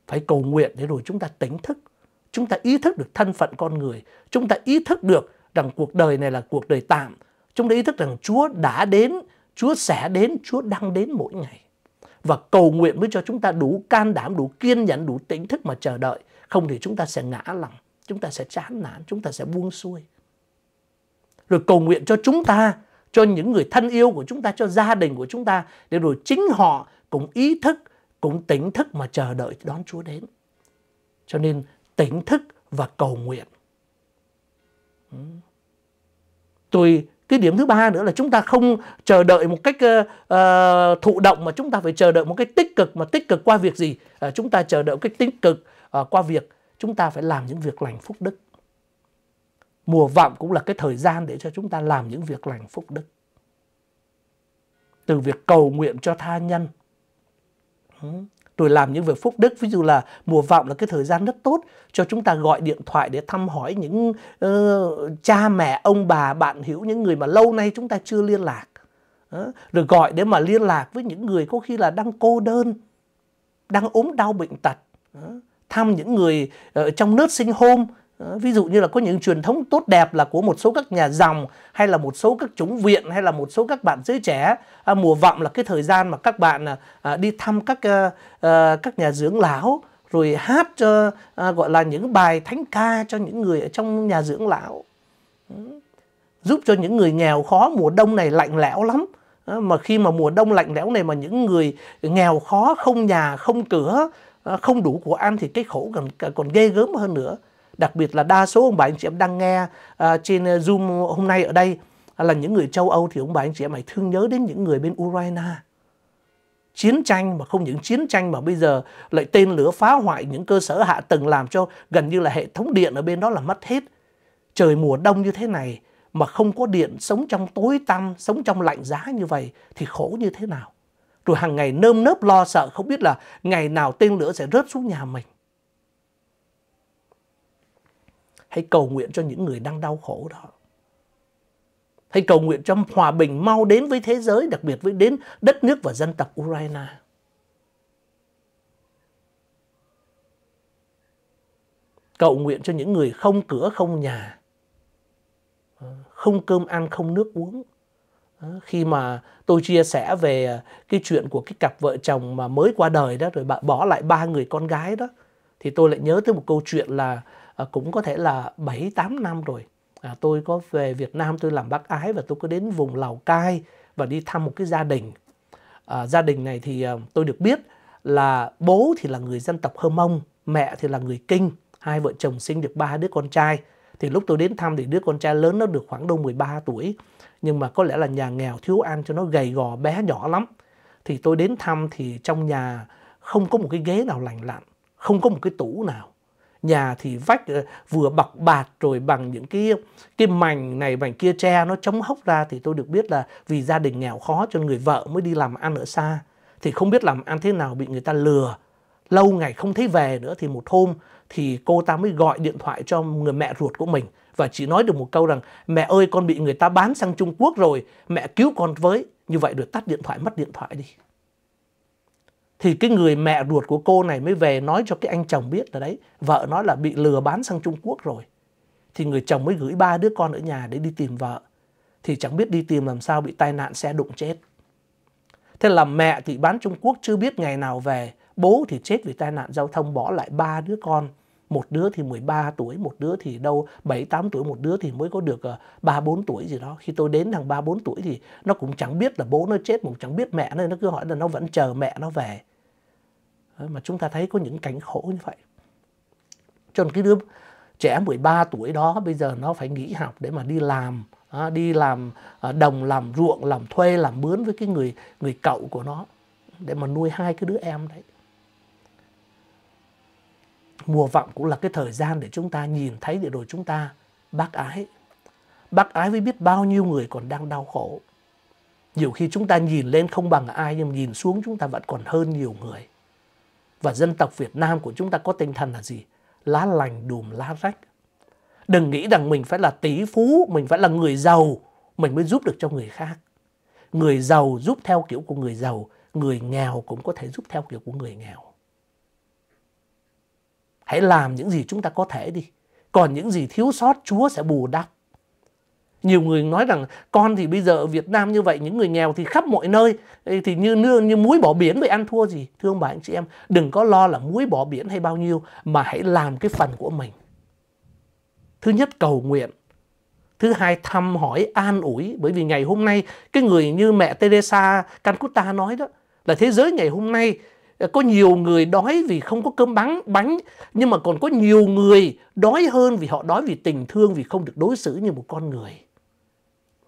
Phải cầu nguyện để rồi chúng ta tỉnh thức. Chúng ta ý thức được thân phận con người. Chúng ta ý thức được rằng cuộc đời này là cuộc đời tạm. Chúng ta ý thức rằng Chúa đã đến, Chúa sẽ đến, Chúa đang đến mỗi ngày. Và cầu nguyện mới cho chúng ta đủ can đảm, đủ kiên nhẫn, đủ tỉnh thức mà chờ đợi. Không thì chúng ta sẽ ngã lòng, chúng ta sẽ chán nản, chúng ta sẽ buông xuôi. Rồi cầu nguyện cho chúng ta cho những người thân yêu của chúng ta, cho gia đình của chúng ta để rồi chính họ cũng ý thức, cũng tỉnh thức mà chờ đợi đón Chúa đến. Cho nên tỉnh thức và cầu nguyện. Tôi cái điểm thứ ba nữa là chúng ta không chờ đợi một cách uh, thụ động mà chúng ta phải chờ đợi một cách tích cực mà tích cực qua việc gì? Uh, chúng ta chờ đợi cách tích cực uh, qua việc chúng ta phải làm những việc lành phúc đức mùa vọng cũng là cái thời gian để cho chúng ta làm những việc lành phúc đức từ việc cầu nguyện cho tha nhân ừ. rồi làm những việc phúc đức ví dụ là mùa vọng là cái thời gian rất tốt cho chúng ta gọi điện thoại để thăm hỏi những uh, cha mẹ ông bà bạn hữu những người mà lâu nay chúng ta chưa liên lạc ờ. rồi gọi để mà liên lạc với những người có khi là đang cô đơn đang ốm đau bệnh tật ờ. thăm những người ở trong nước sinh home Ờ, ví dụ như là có những truyền thống tốt đẹp là của một số các nhà dòng hay là một số các chúng viện hay là một số các bạn giới trẻ à, mùa vọng là cái thời gian mà các bạn à, đi thăm các à, các nhà dưỡng lão rồi hát cho à, gọi là những bài thánh ca cho những người ở trong nhà dưỡng lão ừ. giúp cho những người nghèo khó mùa đông này lạnh lẽo lắm à, mà khi mà mùa đông lạnh lẽo này mà những người nghèo khó không nhà không cửa không đủ của ăn thì cái khổ còn còn ghê gớm hơn nữa đặc biệt là đa số ông bà anh chị em đang nghe uh, trên à, Zoom hôm nay ở đây là những người châu Âu thì ông bà anh chị em hãy thương nhớ đến những người bên Ukraine. Chiến tranh mà không những chiến tranh mà bây giờ lại tên lửa phá hoại những cơ sở hạ tầng làm cho gần như là hệ thống điện ở bên đó là mất hết. Trời mùa đông như thế này mà không có điện sống trong tối tăm, sống trong lạnh giá như vậy thì khổ như thế nào. Rồi hàng ngày nơm nớp lo sợ không biết là ngày nào tên lửa sẽ rớt xuống nhà mình. Hãy cầu nguyện cho những người đang đau khổ đó. Hãy cầu nguyện cho hòa bình mau đến với thế giới, đặc biệt với đến đất nước và dân tộc Ukraine. Cầu nguyện cho những người không cửa không nhà, không cơm ăn không nước uống. Khi mà tôi chia sẻ về cái chuyện của cái cặp vợ chồng mà mới qua đời đó rồi bỏ lại ba người con gái đó thì tôi lại nhớ tới một câu chuyện là À, cũng có thể là 7 8 năm rồi. À, tôi có về Việt Nam tôi làm bác ái và tôi có đến vùng Lào Cai và đi thăm một cái gia đình. À, gia đình này thì à, tôi được biết là bố thì là người dân tộc Hơ Mông, mẹ thì là người Kinh, hai vợ chồng sinh được ba đứa con trai. Thì lúc tôi đến thăm thì đứa con trai lớn nó được khoảng đâu 13 tuổi, nhưng mà có lẽ là nhà nghèo thiếu ăn cho nó gầy gò bé nhỏ lắm. Thì tôi đến thăm thì trong nhà không có một cái ghế nào lành lặn, không có một cái tủ nào nhà thì vách ờ, vừa bọc bạt rồi bằng những cái cái mảnh này mảnh kia tre nó chống hốc ra thì tôi được biết là vì gia đình nghèo khó cho người vợ mới đi làm ăn ở xa thì không biết làm ăn thế nào bị người ta lừa lâu ngày không thấy về nữa thì một hôm thì cô ta mới gọi điện thoại cho người mẹ ruột của mình và chỉ nói được một câu rằng mẹ ơi con bị người ta bán sang Trung Quốc rồi mẹ cứu con với như vậy được tắt điện thoại mất điện thoại đi thì cái người mẹ ruột của cô này mới về nói cho cái anh chồng biết là đấy vợ nó là bị lừa bán sang Trung Quốc rồi thì người chồng mới gửi ba đứa con ở nhà để đi tìm vợ thì chẳng biết đi tìm làm sao bị tai nạn xe đụng chết thế là mẹ thì bán Trung Quốc chưa biết ngày nào về bố thì chết vì tai nạn giao thông bỏ lại ba đứa con một đứa thì 13 tuổi, một đứa thì đâu 7 8 tuổi, một đứa thì mới có được 3 ờ, 4 tuổi gì đó. Khi tôi đến thằng 3 4 tuổi thì nó cũng chẳng biết là bố nó chết, cũng chẳng biết mẹ nó nó cứ hỏi là nó vẫn chờ mẹ nó về mà chúng ta thấy có những cảnh khổ như vậy cho nên cái đứa trẻ 13 tuổi đó bây giờ nó phải nghỉ học để mà đi làm à, đi làm à, đồng làm ruộng làm thuê làm mướn với cái người người cậu của nó để mà nuôi hai cái đứa em đấy mùa vọng cũng là cái thời gian để chúng ta nhìn thấy để rồi chúng ta bác ái bác ái với biết bao nhiêu người còn đang đau khổ nhiều khi chúng ta nhìn lên không bằng ai nhưng nhìn xuống chúng ta vẫn còn hơn nhiều người và dân tộc Việt Nam của chúng ta có tinh thần là gì? Lá lành đùm lá rách. Đừng nghĩ rằng mình phải là tỷ phú, mình phải là người giàu, mình mới giúp được cho người khác. Người giàu giúp theo kiểu của người giàu, người nghèo cũng có thể giúp theo kiểu của người nghèo. Hãy làm những gì chúng ta có thể đi. Còn những gì thiếu sót Chúa sẽ bù đắp nhiều người nói rằng con thì bây giờ ở Việt Nam như vậy những người nghèo thì khắp mọi nơi thì như nương như muối bỏ biển vậy ăn thua gì thưa ông bà anh chị em đừng có lo là muối bỏ biển hay bao nhiêu mà hãy làm cái phần của mình thứ nhất cầu nguyện thứ hai thăm hỏi an ủi bởi vì ngày hôm nay cái người như mẹ Teresa Cancuta nói đó là thế giới ngày hôm nay ờ, có nhiều người đói vì không có cơm bánh bánh nhưng mà còn có nhiều người đói hơn vì họ đói vì tình thương vì không được đối xử như một con người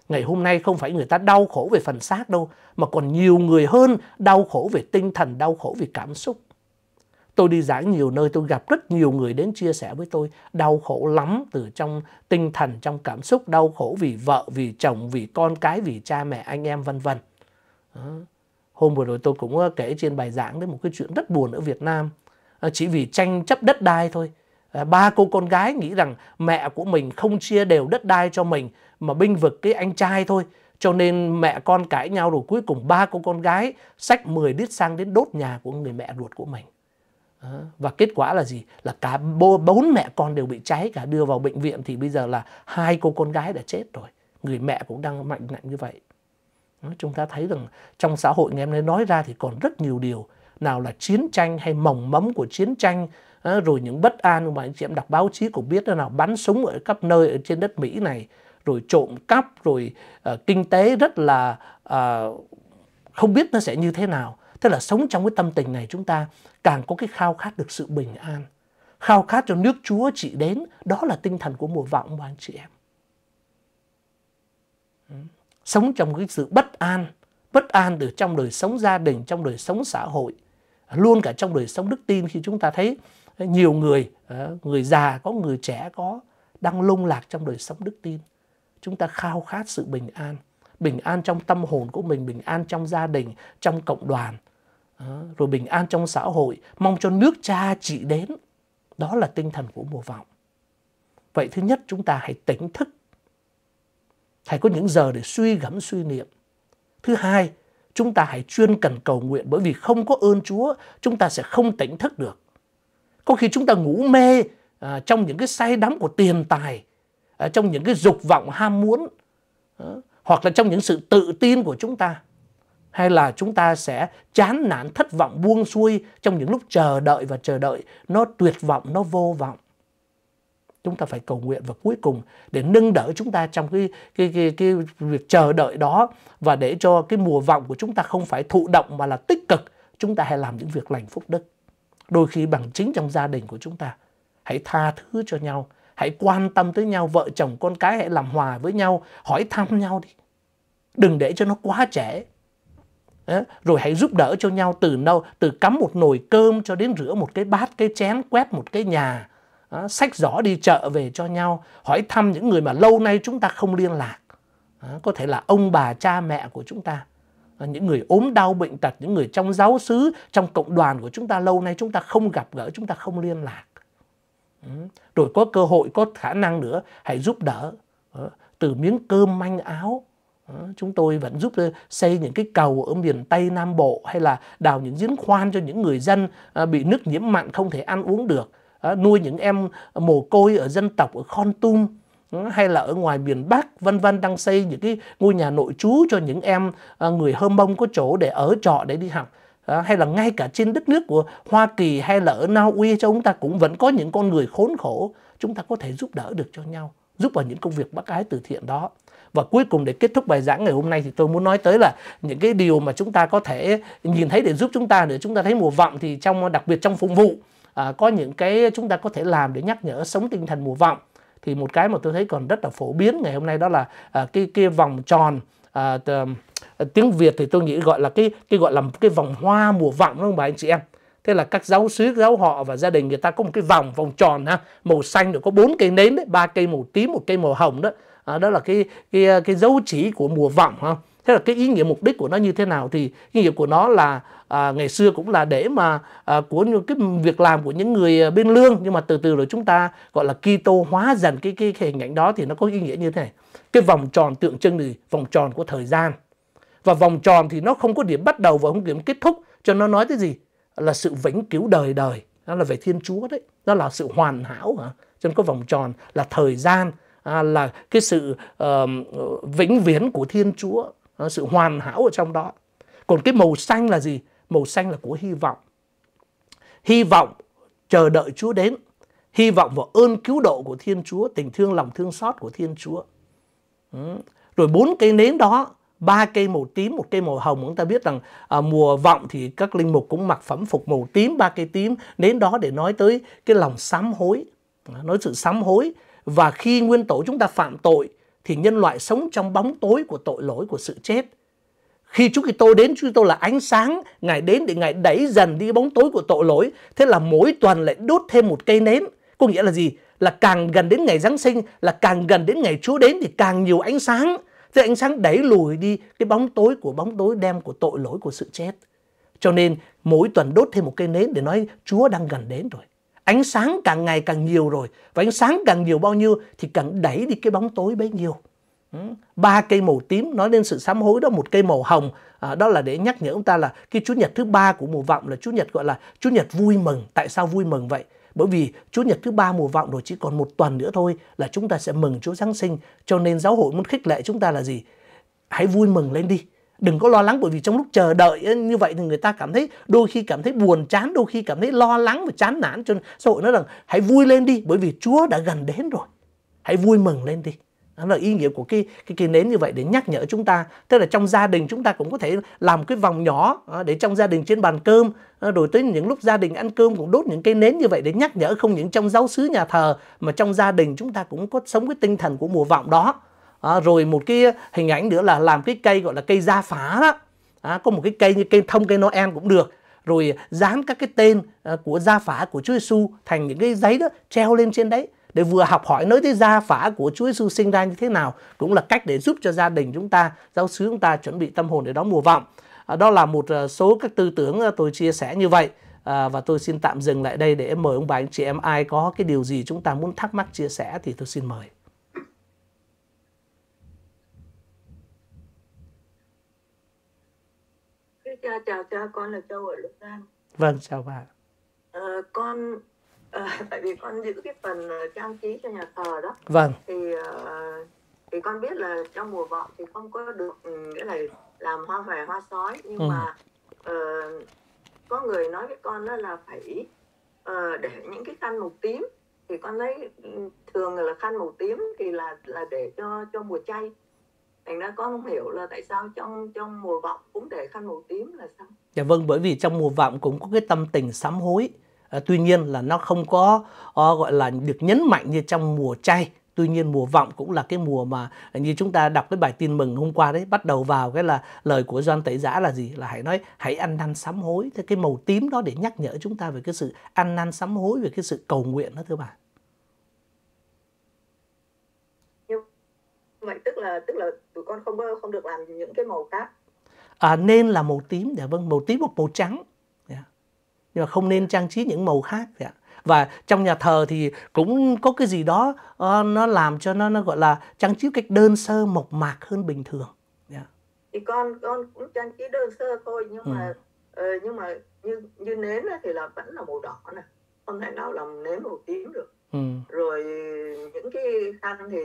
ngày hôm nay không phải người ta đau khổ về phần xác đâu mà còn nhiều người hơn đau khổ về tinh thần đau khổ về cảm xúc tôi đi giảng nhiều nơi tôi gặp rất nhiều người đến chia sẻ với tôi đau khổ lắm từ trong tinh thần trong cảm xúc đau khổ vì vợ vì chồng vì con cái vì cha mẹ anh em vân vân hôm vừa rồi tôi cũng ờ, kể trên bài giảng đến một cái chuyện rất buồn ở Việt Nam ờ, chỉ vì tranh chấp đất đai thôi ờ, ba cô con gái nghĩ rằng mẹ của mình không chia đều đất đai cho mình mà binh vực cái anh trai thôi cho nên mẹ con cãi nhau rồi cuối cùng ba cô con gái sách 10 đít xăng đến đốt nhà của người mẹ ruột của mình và kết quả là gì là cả bốn mẹ con đều bị cháy cả đưa vào bệnh viện thì bây giờ là hai cô con gái đã chết rồi người mẹ cũng đang mạnh nặng như vậy chúng ta thấy rằng trong xã hội ngày hôm nay nói ra thì còn rất nhiều điều nào là chiến tranh hay mỏng mấm của chiến tranh rồi những bất an mà anh chị em đọc báo chí cũng biết là nào bắn súng ở khắp nơi ở trên đất Mỹ này rồi trộm cắp rồi uh, kinh tế rất là uh, không biết nó sẽ như thế nào Thế là sống trong cái tâm tình này chúng ta càng có cái khao khát được sự bình an khao khát cho nước chúa chị đến đó là tinh thần của mùa vọng của anh chị em sống trong cái sự bất an bất an từ trong đời sống gia đình trong đời sống xã hội luôn cả trong đời sống đức tin khi chúng ta thấy nhiều người ờ, người già có người trẻ có đang lung lạc trong đời sống đức tin chúng ta khao khát sự bình an bình an trong tâm hồn của mình bình an trong gia đình trong cộng đoàn rồi bình an trong xã hội mong cho nước cha trị đến đó là tinh thần của mùa vọng vậy thứ nhất chúng ta hãy tỉnh thức hãy có những giờ để suy gẫm suy niệm thứ hai chúng ta hãy chuyên cần cầu nguyện bởi vì không có ơn chúa chúng ta sẽ không tỉnh thức được có khi chúng ta ngủ mê à, trong những cái say đắm của tiền tài Ờ, trong những cái dục vọng ham muốn ờ, hoặc là trong những sự tự tin của chúng ta hay là chúng ta sẽ chán nản thất vọng buông xuôi trong những lúc chờ đợi và chờ đợi nó tuyệt vọng nó vô vọng chúng ta phải cầu nguyện và cuối cùng để nâng đỡ chúng ta trong cái cái cái cái việc chờ đợi đó và để cho cái mùa vọng của chúng ta không phải thụ động mà là tích cực chúng ta hãy làm những việc lành phúc đức đôi khi bằng chính trong gia đình của chúng ta hãy tha thứ cho nhau hãy quan tâm tới nhau vợ chồng con cái hãy làm hòa với nhau hỏi thăm nhau đi đừng để cho nó quá trẻ rồi hãy giúp đỡ cho nhau từ đâu từ cắm một nồi cơm cho đến rửa một cái bát cái chén quét một cái nhà sách giỏ đi chợ về cho nhau hỏi thăm những người mà lâu nay chúng ta không liên lạc có thể là ông bà cha mẹ của chúng ta những người ốm đau bệnh tật những người trong giáo xứ trong cộng đoàn của chúng ta lâu nay chúng ta không gặp gỡ chúng ta không liên lạc Ừ. rồi có cơ hội có khả năng nữa hãy giúp đỡ ờ, từ miếng cơm manh áo ờ, chúng tôi vẫn giúp ờ, xây những cái cầu ở miền tây nam bộ hay là đào những giếng khoan cho những người dân bị nước nhiễm mặn không thể ăn uống được nuôi những em mồ côi ở dân tộc ở con Tum hay là ở ngoài miền Bắc vân vân đang xây những cái ngôi nhà nội trú cho những em người Hơ Mông có chỗ để ở trọ để đi học Ờ, hay là ngay cả trên đất nước của Hoa Kỳ hay là ở Na Uy cho chúng ta cũng vẫn có những con người khốn khổ chúng ta có thể giúp đỡ được cho nhau giúp vào những công việc bác ái từ thiện đó và cuối cùng để kết thúc bài giảng ngày hôm nay thì tôi muốn nói tới là những cái điều mà chúng ta có thể nhìn thấy để giúp chúng ta để chúng ta thấy mùa vọng thì trong đặc biệt trong phục vụ à, có những cái chúng ta có thể làm để nhắc nhở sống tinh thần mùa vọng thì một cái mà tôi thấy còn rất là phổ biến ngày hôm nay đó là à, cái kia vòng tròn à, tiếng Việt thì tôi nghĩ gọi là cái cái gọi là cái vòng hoa mùa vọng đúng không bà anh chị em thế là các giáo sứ giáo họ và gia đình người ta có một cái vòng vòng tròn ha màu xanh rồi có bốn cây nến đấy ba cây màu tím một cây màu hồng đó à, đó là cái cái cái dấu chỉ của mùa vọng ha thế là cái ý nghĩa mục đích của nó như thế nào thì ý nghĩa của nó là à, ngày xưa cũng là để mà à, của cái việc làm của những người à, bên lương nhưng mà từ từ rồi chúng ta gọi là Kitô hóa dần cái, cái cái hình ảnh đó thì nó có ý nghĩa như thế này cái vòng tròn tượng trưng thì vòng tròn của thời gian và vòng tròn thì nó không có điểm bắt đầu và không điểm kết thúc cho nó nói tới gì là sự vĩnh cứu đời đời đó là về thiên chúa đấy đó là sự hoàn hảo hả cho nên có vòng tròn là thời gian à, là cái sự uh, vĩnh viễn của thiên chúa à, sự hoàn hảo ở trong đó còn cái màu xanh là gì màu xanh là của hy vọng hy vọng chờ đợi chúa đến hy vọng vào ơn cứu độ của thiên chúa tình thương lòng thương xót của thiên chúa ừ. rồi bốn cây nến đó ba cây màu tím một cây màu hồng chúng ta biết rằng à, mùa vọng thì các linh mục cũng mặc phẩm phục màu tím ba cây tím đến đó để nói tới cái lòng sám hối à, nói sự sám hối và khi nguyên tổ chúng ta phạm tội thì nhân loại sống trong bóng tối của tội lỗi của sự chết khi Chúa Kitô đến Chúa Kitô là ánh sáng ngài đến để ngài đẩy dần đi bóng tối của tội lỗi thế là mỗi tuần lại đốt thêm một cây nến có nghĩa là gì là càng gần đến ngày Giáng sinh là càng gần đến ngày Chúa đến thì càng nhiều ánh sáng Thế ánh sáng đẩy lùi đi cái bóng tối của bóng tối đen của tội lỗi của sự chết. Cho nên mỗi tuần đốt thêm một cây nến để nói Chúa đang gần đến rồi. Ánh sáng càng ngày càng nhiều rồi. Và ánh sáng càng nhiều bao nhiêu thì càng đẩy đi cái bóng tối bấy nhiêu. Ừ. Ba cây màu tím nói lên sự sám hối đó một cây màu hồng à, đó là để nhắc nhở chúng ta là cái chủ nhật thứ ba của mùa vọng là chủ nhật gọi là chủ nhật vui mừng tại sao vui mừng vậy bởi vì Chúa Nhật thứ ba mùa vọng rồi chỉ còn một tuần nữa thôi là chúng ta sẽ mừng Chúa Giáng sinh. Cho nên giáo hội muốn khích lệ chúng ta là gì? Hãy vui mừng lên đi. Đừng có lo lắng bởi vì trong lúc chờ đợi như vậy thì người ta cảm thấy đôi khi cảm thấy buồn chán, đôi khi cảm thấy lo lắng và chán nản. Cho nên xã hội nói rằng hãy vui lên đi bởi vì Chúa đã gần đến rồi. Hãy vui mừng lên đi đó là ý nghĩa của cái cái cái nến như vậy để nhắc nhở chúng ta tức là trong gia đình chúng ta cũng có thể làm cái vòng nhỏ ờ, để trong gia đình trên bàn cơm rồi ờ, tới những lúc gia đình ăn cơm cũng đốt những cây nến như vậy để nhắc nhở không những trong giáo xứ nhà thờ mà trong gia đình chúng ta cũng có sống cái tinh thần của mùa vọng đó à, rồi một cái hình ảnh nữa là làm cái cây gọi là cây gia phá đó à, có một cái cây như cây thông cây Noel cũng được rồi dán các cái tên của gia phả của Chúa Giêsu thành những cái giấy đó treo lên trên đấy để vừa học hỏi nói tới gia phả của Chúa Giêsu sinh ra như thế nào cũng là cách để giúp cho gia đình chúng ta, giáo xứ chúng ta chuẩn bị tâm hồn để đón mùa vọng. À, đó là một ờ, số các tư tưởng ờ, tôi chia sẻ như vậy. À, và tôi xin tạm dừng lại đây để mời ông bà anh chị em ai có cái điều gì chúng ta muốn thắc mắc chia sẻ thì tôi xin mời. Cha chào cha con là Châu ở Lục Nam. Vâng chào bà. À, con à, tại vì con giữ cái phần trang trí cho nhà thờ đó. Vâng. Thì à, thì con biết là trong mùa vọng thì không có được ừ, nghĩa là làm hoa vẻ hoa sói nhưng ừ. mà uh, có người nói với con đó là phải uh, để những cái khăn màu tím thì con thấy ừ, thường là khăn màu tím thì là là để cho cho mùa chay thành ra con không hiểu là tại sao trong trong mùa vọng cũng để khăn màu tím là sao dạ vâng bởi vì trong mùa vọng cũng có cái tâm tình sám hối à, tuy nhiên là nó không có à, gọi là được nhấn mạnh như trong mùa chay tuy nhiên mùa vọng cũng là cái mùa mà như chúng ta đọc cái bài tin mừng hôm qua đấy bắt đầu vào cái là lời của Doan Tẩy Giã là gì là hãy nói hãy ăn năn sám hối thế cái màu tím đó để nhắc nhở chúng ta về cái sự ăn năn sám hối về cái sự cầu nguyện đó thưa bà vậy tức là tức là tụi con không không được làm những cái màu khác à, nên là màu tím dạ vâng màu tím hoặc màu trắng yeah. Dạ. nhưng mà không nên trang trí những màu khác dạ và trong nhà thờ thì cũng có cái gì đó uh, nó làm cho nó nó gọi là trang trí cách đơn sơ mộc mạc hơn bình thường yeah. Dạ. thì con con cũng trang trí đơn sơ thôi nhưng ừ. mà uh, nhưng mà như như nến thì là vẫn là màu đỏ này không thể nào làm nến màu tím được ừ. rồi những cái khăn thì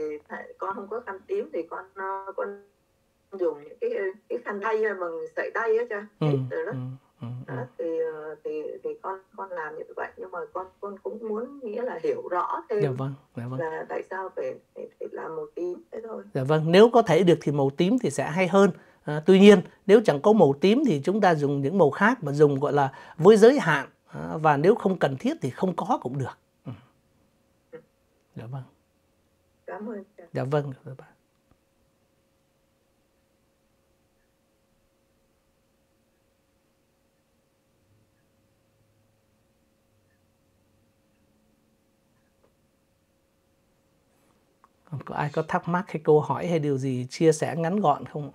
con không có khăn tím thì con con dùng những cái cái khăn tay bằng sợi tay á cho. ừ. đó ừ Ừ, ừ. đó, thì, ờ, thì thì con con làm như vậy nhưng mà con con cũng muốn nghĩa là hiểu rõ thêm dạ vâng, dạ vâng. là tại sao phải, phải, phải làm màu tím thế thôi dạ vâng nếu có thể được thì màu tím thì sẽ hay hơn à, tuy nhiên nếu chẳng có màu tím thì chúng ta dùng những màu khác mà dùng gọi là với giới hạn à, và nếu không cần thiết thì không có cũng được ừ. ừ. dạ vâng cảm ơn dạ vâng dạ vâng có ai có thắc mắc hay câu hỏi hay điều gì chia sẻ ngắn gọn không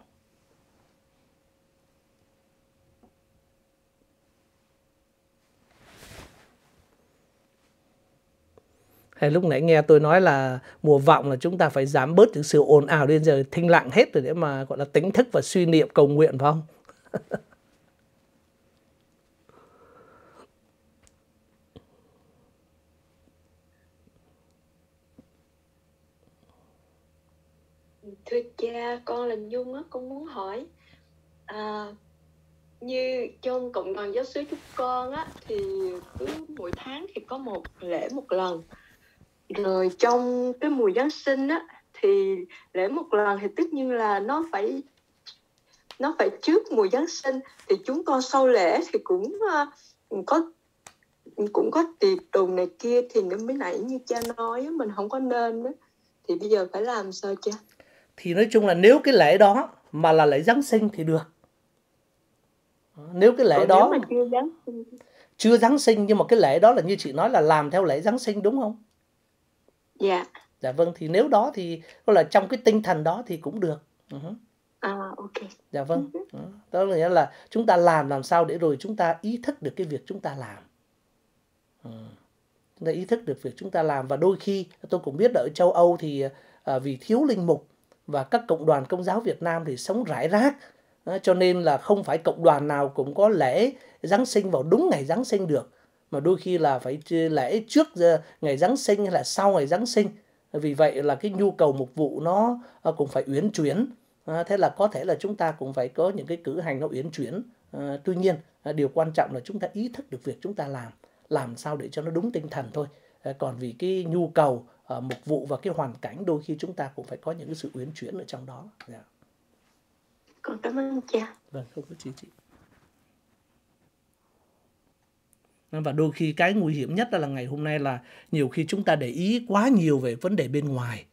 hay lúc nãy nghe tôi nói là mùa vọng là chúng ta phải giảm bớt những sự ồn ào đến giờ thinh lặng hết rồi để mà gọi là tỉnh thức và suy niệm cầu nguyện phải không thưa cha con là nhung á con muốn hỏi à, như trong cộng đoàn giáo sứ chúng con á thì cứ mỗi tháng thì có một lễ một lần rồi trong cái mùa giáng sinh á thì lễ một lần thì tất nhiên là nó phải nó phải trước mùa giáng sinh thì chúng con sau lễ thì cũng uh, có cũng có tiệc tùng này kia thì nó mới nãy như cha nói mình không có nên đó. thì bây giờ phải làm sao cha thì nói chung là nếu cái lễ đó mà là lễ Giáng sinh thì được nếu cái lễ Còn đó mà chưa Giáng sinh chưa Giáng sinh nhưng mà cái lễ đó là như chị nói là làm theo lễ Giáng sinh đúng không? Dạ. Dạ vâng thì nếu đó thì gọi là trong cái tinh thần đó thì cũng được. Uh-huh. À ok. Dạ vâng. Ừ ừ, đó là nghĩa là chúng ta làm làm sao để rồi chúng ta ý thức được cái việc chúng ta làm. Chúng ta ý thức được việc chúng ta làm và đôi khi tôi cũng biết ở châu Âu thì uh, vì thiếu linh mục và các cộng đoàn công giáo Việt Nam thì sống rải rác cho nên là không phải cộng đoàn nào cũng có lễ Giáng sinh vào đúng ngày Giáng sinh được mà đôi khi là phải lễ trước ngày Giáng sinh hay là sau ngày Giáng sinh vì vậy là cái nhu cầu mục vụ nó ờ, cũng phải uyển chuyển ờ, thế là có thể là chúng ta cũng phải có những cái cử hành nó uyển chuyển ờ, tuy nhiên điều quan trọng là chúng ta ý thức được việc chúng ta làm làm sao để cho nó đúng tinh thần thôi còn vì cái nhu cầu uh, mục vụ và cái hoàn cảnh đôi khi chúng ta cũng phải có những cái sự uyển chuyển ở trong đó. Yeah. Dạ. Con cảm ơn cha. Vâng, không có chi chị. Và đôi khi cái nguy hiểm nhất là ngày hôm nay là nhiều khi chúng ta để ý quá nhiều về vấn đề bên ngoài.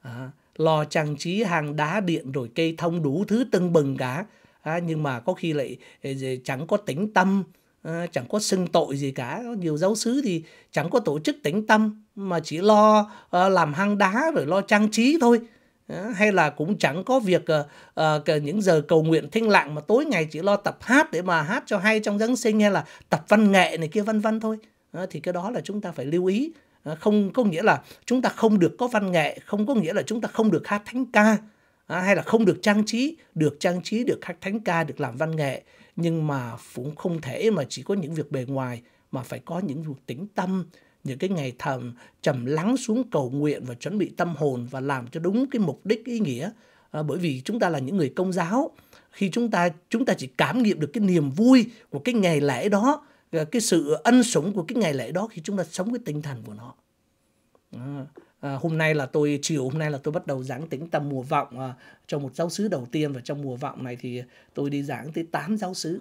À, lo trang trí hàng đá điện rồi cây thông đủ thứ tưng bừng cả. À, nhưng mà có khi lại ờ, chẳng có tĩnh tâm, Ờ, chẳng có xưng tội gì cả nhiều giáo sứ thì chẳng có tổ chức tĩnh tâm mà chỉ lo à, làm hang đá rồi lo trang trí thôi à, hay là cũng chẳng có việc à, à, những giờ cầu nguyện thanh lặng mà tối ngày chỉ lo tập hát để mà hát cho hay trong giáng sinh hay là tập văn nghệ này kia vân vân thôi à, thì cái đó là chúng ta phải lưu ý à, không có nghĩa là chúng ta không được có văn nghệ không có nghĩa là chúng ta không được hát thánh ca à, hay là không được trang trí được trang trí được hát thánh ca được làm văn nghệ nhưng mà cũng không thể mà chỉ có những việc bề ngoài mà phải có những việc tĩnh tâm những cái ngày thầm trầm lắng xuống cầu nguyện và chuẩn bị tâm hồn và làm cho đúng cái mục đích ý nghĩa à, bởi vì chúng ta là những người công giáo khi chúng ta chúng ta chỉ cảm nghiệm được cái niềm vui của cái ngày lễ đó à, cái sự ân sủng của cái ngày lễ đó khi chúng ta sống cái tinh thần của nó à, à, hôm nay là tôi chiều hôm nay là tôi bắt đầu giảng tính tầm mùa vọng à, ờ, trong một giáo sứ đầu tiên và trong mùa vọng này thì tôi đi giảng tới 8 giáo sứ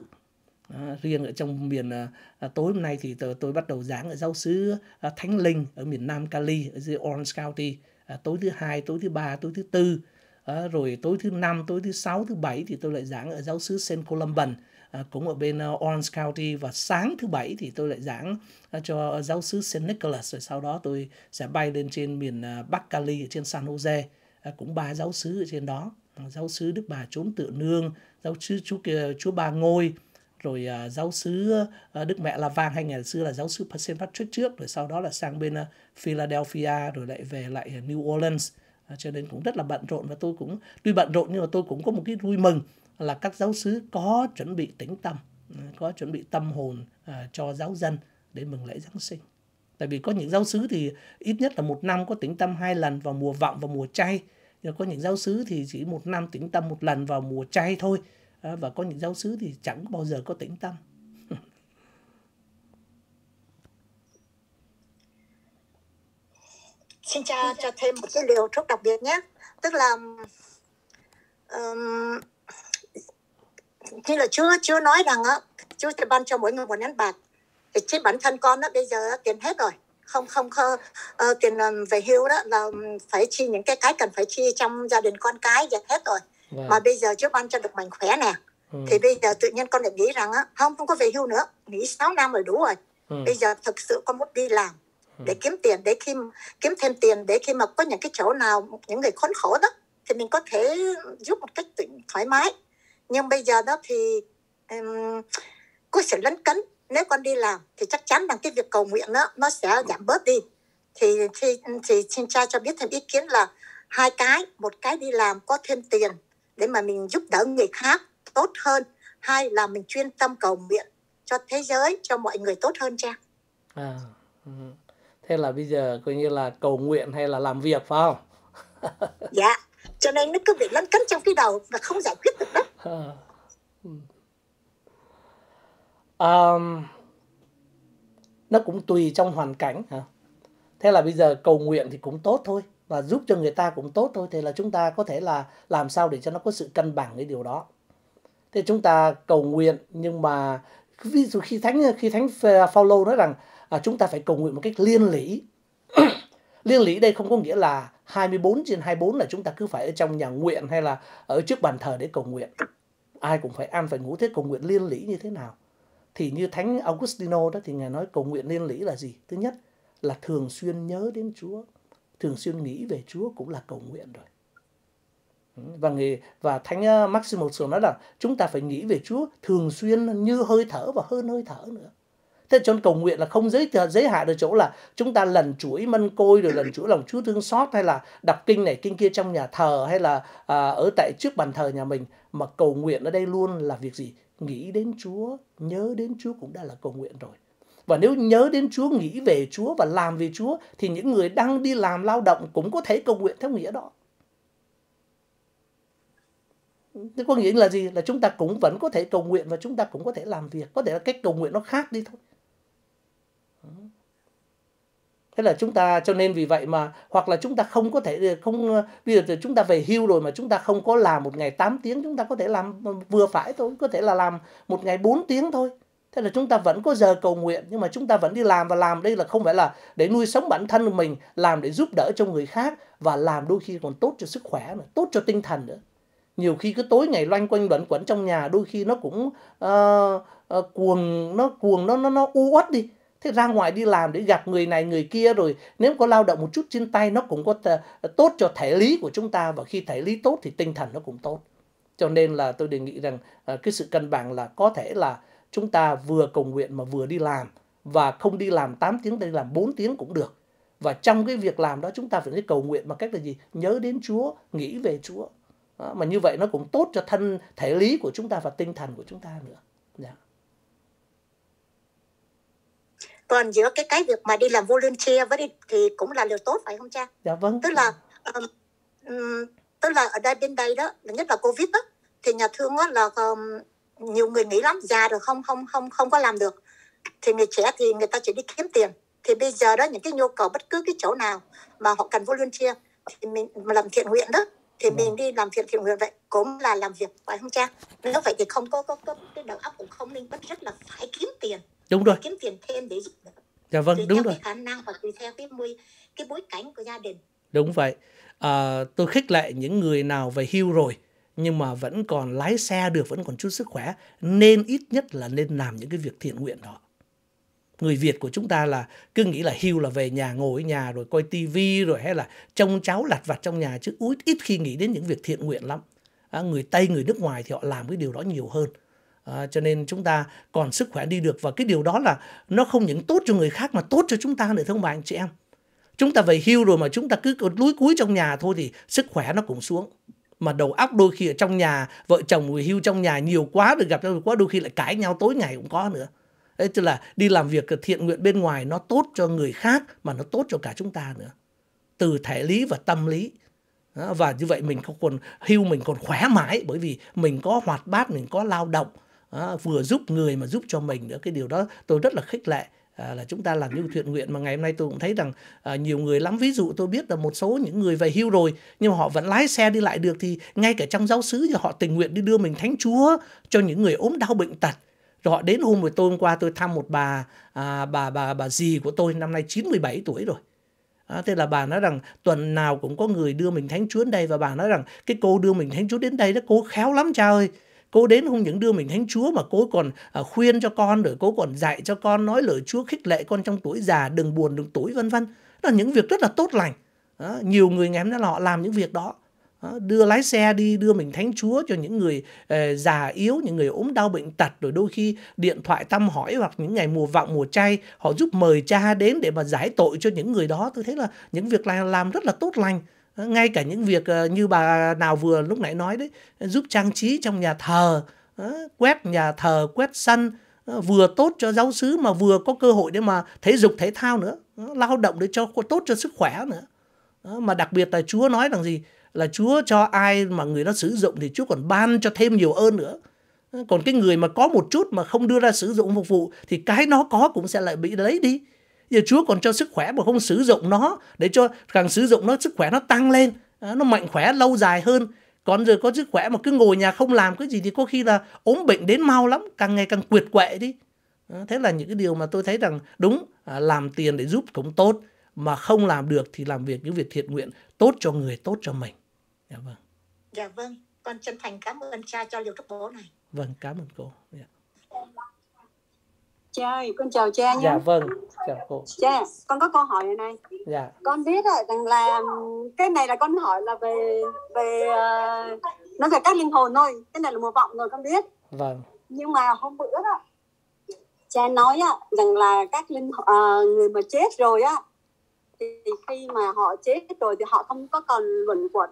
À, riêng ở trong miền à, tối hôm nay thì tôi, tôi bắt đầu giảng ở giáo xứ à, Thánh Linh ở miền Nam Cali ở dưới Orange County à, tối thứ hai tối thứ ba tối thứ tư à, rồi tối thứ năm tối thứ sáu thứ bảy thì tôi lại giảng ở giáo xứ Saint Columban Ờ, cũng ở bên ờ, Orange County và sáng thứ bảy thì tôi lại giảng ờ, cho giáo sư St. Nicholas rồi sau đó tôi sẽ bay lên trên miền Bắc Cali ở trên San Jose cũng ba giáo sứ ở trên đó giáo sứ Đức Bà chốn Tự Nương giáo sứ chú kia chúa Ba Ngôi rồi giáo sứ Đức Mẹ La Vang hay ngày xưa là giáo sứ St. Patrick trước rồi sau đó là sang bên Philadelphia rồi lại về lại New Orleans cho nên cũng rất là bận rộn và tôi cũng tuy bận rộn nhưng mà tôi cũng có một cái vui mừng là các giáo sứ có chuẩn bị tĩnh tâm, có chuẩn bị tâm hồn à, cho giáo dân để mừng lễ Giáng sinh. Tại vì có những giáo sứ thì ít nhất là một năm có tĩnh tâm hai lần vào mùa vọng và mùa chay. Có những giáo sứ thì chỉ một năm tĩnh tâm một lần vào mùa chay thôi. À, và có những giáo sứ thì chẳng bao giờ có tĩnh tâm. Xin cha cho thêm một cái điều thuốc đặc biệt nhé. Tức là um, khi là chưa chưa nói rằng á chưa sẽ ban cho mỗi người một nén bạc thì chính bản thân con đó bây giờ tiền hết rồi không không khơ uh, ờ, tiền ờ, về hưu đó là phải chi những cái cái cần phải chi trong gia đình con cái dần hết rồi wow. Vâng. mà bây giờ chưa ban cho được mạnh khỏe nè ừ. thì bây giờ tự nhiên con lại nghĩ rằng á không không có về hưu nữa nghỉ 6 năm rồi đủ rồi ừ. bây giờ thực sự con muốn đi làm ừ. để kiếm tiền để khi kiếm thêm tiền để khi mà có những cái chỗ nào những người khốn khổ đó thì mình có thể giúp một cách tự thoải mái nhưng bây giờ đó thì um, cô sẽ lấn cấn nếu con đi làm thì chắc chắn rằng cái việc cầu nguyện đó nó sẽ giảm bớt đi thì thì thì xin cha cho biết thêm ý kiến là hai cái một cái đi làm có thêm tiền để mà mình giúp đỡ người khác tốt hơn hai là mình chuyên tâm cầu nguyện cho thế giới cho mọi người tốt hơn cha à, ừ. thế là bây giờ coi như là cầu nguyện hay là làm việc phải không dạ cho nên nó cứ bị lấn cấn trong cái đầu và không giải quyết được đó Huh. Um, nó cũng tùy trong hoàn cảnh hả? Thế là bây giờ cầu nguyện thì cũng tốt thôi và giúp cho người ta cũng tốt thôi thì là chúng ta có thể là làm sao để cho nó có sự cân bằng cái điều đó. Thế chúng ta cầu nguyện nhưng mà ví dụ khi thánh khi thánh Phaolô nói rằng à, chúng ta phải cầu nguyện một cách liên lý Liên lý đây không có nghĩa là 24 trên 24 là chúng ta cứ phải ở trong nhà nguyện hay là ở trước bàn thờ để cầu nguyện. Ai cũng phải ăn phải ngủ thế cầu nguyện liên lý như thế nào. Thì như Thánh Augustino đó thì Ngài nói cầu nguyện liên lý là gì? Thứ nhất là thường xuyên nhớ đến Chúa, thường xuyên nghĩ về Chúa cũng là cầu nguyện rồi. Ừ, và người và Thánh ờ, Maximus nói là chúng ta phải nghĩ về Chúa thường xuyên như hơi thở và hơn hơi thở nữa thế cho nên cầu nguyện là không giới giới hạn ở chỗ là chúng ta lần chuỗi mân côi rồi lần chuỗi lòng chúa thương xót hay là đọc kinh này kinh kia trong nhà thờ hay là à, ở tại trước bàn thờ nhà mình mà cầu nguyện ở đây luôn là việc gì nghĩ đến chúa nhớ đến chúa cũng đã là cầu nguyện rồi và nếu nhớ đến chúa nghĩ về chúa và làm về chúa thì những người đang đi làm lao động cũng có thể cầu nguyện theo nghĩa đó Thế có nghĩa là gì? Là chúng ta cũng vẫn có thể cầu nguyện và chúng ta cũng có thể làm việc. Có thể là cách cầu nguyện nó khác đi thôi thế là chúng ta cho nên vì vậy mà hoặc là chúng ta không có thể không bây giờ chúng ta về hưu rồi mà chúng ta không có làm một ngày 8 tiếng chúng ta có thể làm vừa phải thôi có thể là làm một ngày 4 tiếng thôi thế là chúng ta vẫn có giờ cầu nguyện nhưng mà chúng ta vẫn đi làm và làm đây là không phải là để nuôi sống bản thân của mình làm để giúp đỡ cho người khác và làm đôi khi còn tốt cho sức khỏe nữa tốt cho tinh thần nữa nhiều khi cứ tối ngày loanh quanh luẩn quẩn trong nhà đôi khi nó cũng uh, uh, cuồng nó cuồng nó nó nó u uất đi thế ra ngoài đi làm để gặp người này người kia rồi nếu có lao động một chút trên tay nó cũng có ờ, tốt cho thể lý của chúng ta và khi thể lý tốt thì tinh thần nó cũng tốt cho nên là tôi đề nghị rằng ờ, cái sự cân bằng là có thể là chúng ta vừa cầu nguyện mà vừa đi làm và không đi làm 8 tiếng đi làm 4 tiếng cũng được và trong cái việc làm đó chúng ta phải cầu nguyện bằng cách là gì nhớ đến Chúa nghĩ về Chúa đó, mà như vậy nó cũng tốt cho thân thể lý của chúng ta và tinh thần của chúng ta nữa còn giữa cái cái việc mà đi làm volunteer với đi, thì cũng là điều tốt phải không cha dạ vâng tức là um, tức là ở đây bên đây đó nhất là covid đó thì nhà thương đó là um, nhiều người nghĩ lắm già rồi không không không không có làm được thì người trẻ thì người ta chỉ đi kiếm tiền thì bây giờ đó những cái nhu cầu bất cứ cái chỗ nào mà họ cần volunteer thì mình làm thiện nguyện đó thì ừ. mình vâng. đi làm thiện thiện nguyện vậy cũng là làm việc phải không cha nếu vậy thì không có có, có cái đầu óc cũng không nên vẫn rất là phải kiếm tiền đúng rồi kiếm tiền thêm để giúp đỡ dạ vâng tùy đúng theo rồi cái khả năng và tùy theo cái môi cái bối cảnh của gia đình đúng vậy à, tôi khích lệ những người nào về hưu rồi nhưng mà vẫn còn lái xe được vẫn còn chút sức khỏe nên ít nhất là nên làm những cái việc thiện nguyện đó người Việt của chúng ta là cứ nghĩ là hưu là về nhà ngồi ở nhà rồi coi tivi rồi hay là trông cháu lặt vặt trong nhà chứ ít ít khi nghĩ đến những việc thiện nguyện lắm à, người Tây người nước ngoài thì họ làm cái điều đó nhiều hơn À, cho nên chúng ta còn sức khỏe đi được và cái điều đó là nó không những tốt cho người khác mà tốt cho chúng ta nữa không bà anh chị em chúng ta về hưu rồi mà chúng ta cứ lúi cúi trong nhà thôi thì sức khỏe nó cũng xuống mà đầu óc đôi khi ở trong nhà vợ chồng người hưu trong nhà nhiều quá được gặp nhau quá đôi khi lại cãi nhau tối ngày cũng có nữa đấy tức là đi làm việc thiện nguyện bên ngoài nó tốt cho người khác mà nó tốt cho cả chúng ta nữa từ thể lý và tâm lý và như vậy mình còn hưu mình còn khỏe mãi bởi vì mình có hoạt bát mình có lao động à, vừa giúp người mà giúp cho mình nữa cái điều đó tôi rất là khích lệ à, là chúng ta làm những thiện nguyện mà ngày hôm nay tôi cũng thấy rằng à, nhiều người lắm ví dụ tôi biết là một số những người về hưu rồi nhưng mà họ vẫn lái xe đi lại được thì ngay cả trong giáo xứ thì họ tình nguyện đi đưa mình thánh chúa cho những người ốm đau bệnh tật rồi họ đến hôm rồi tôi hôm qua tôi thăm một bà à, bà bà bà dì của tôi năm nay 97 tuổi rồi À, thế là bà nói rằng tuần nào cũng có người đưa mình thánh chúa đến đây và bà nói rằng cái cô đưa mình thánh chúa đến đây đó cô khéo lắm cha ơi cô đến không những đưa mình thánh chúa mà cô còn à, khuyên cho con rồi cô còn dạy cho con nói lời chúa khích lệ con trong tuổi già đừng buồn đừng tối vân vân là những việc rất là tốt lành đó, nhiều người ngày hôm nay là họ làm những việc đó đưa lái xe đi đưa mình thánh chúa cho những người eh, già yếu những người ốm đau bệnh tật rồi đôi khi điện thoại thăm hỏi hoặc những ngày mùa vọng mùa chay họ giúp mời cha đến để mà giải tội cho những người đó tôi thấy là những việc này làm rất là tốt lành ngay cả những việc ờ, như bà nào vừa lúc nãy nói đấy giúp trang trí trong nhà thờ ờ, quét nhà thờ quét sân ờ, vừa tốt cho giáo sứ mà vừa có cơ hội để mà thể dục thể thao nữa lao động để cho tốt cho sức khỏe nữa mà đặc biệt là Chúa nói rằng gì là Chúa cho ai mà người đó sử dụng thì Chúa còn ban cho thêm nhiều ơn nữa còn cái người mà có một chút mà không đưa ra sử dụng phục vụ thì cái nó có cũng sẽ lại bị lấy đi giờ Chúa còn cho sức khỏe mà không sử dụng nó để cho càng sử dụng nó sức khỏe nó tăng lên à, nó mạnh khỏe lâu dài hơn còn giờ có sức khỏe mà cứ ngồi nhà không làm cái gì thì có khi là ốm bệnh đến mau lắm càng ngày càng quyệt quệ đi à, thế là những cái điều mà tôi thấy rằng đúng à, làm tiền để giúp cũng tốt mà không làm được thì làm việc những việc thiện nguyện tốt cho người tốt cho mình dạ vâng dạ vâng con chân thành cảm ơn cha cho liều thuốc bố này vâng cảm ơn cô yeah. Dạ cha con chào cha nha. Dạ vâng, chào cô. Cha, con có câu hỏi này. Dạ. Con biết à, rằng là cái này là con hỏi là về về uh, ờ, nó về các linh hồn thôi. Cái này là một vọng rồi con biết. Vâng. Nhưng mà hôm bữa đó cha nói á, rằng là các linh uh, người mà chết rồi á thì khi mà họ chết rồi thì họ không có còn luẩn quẩn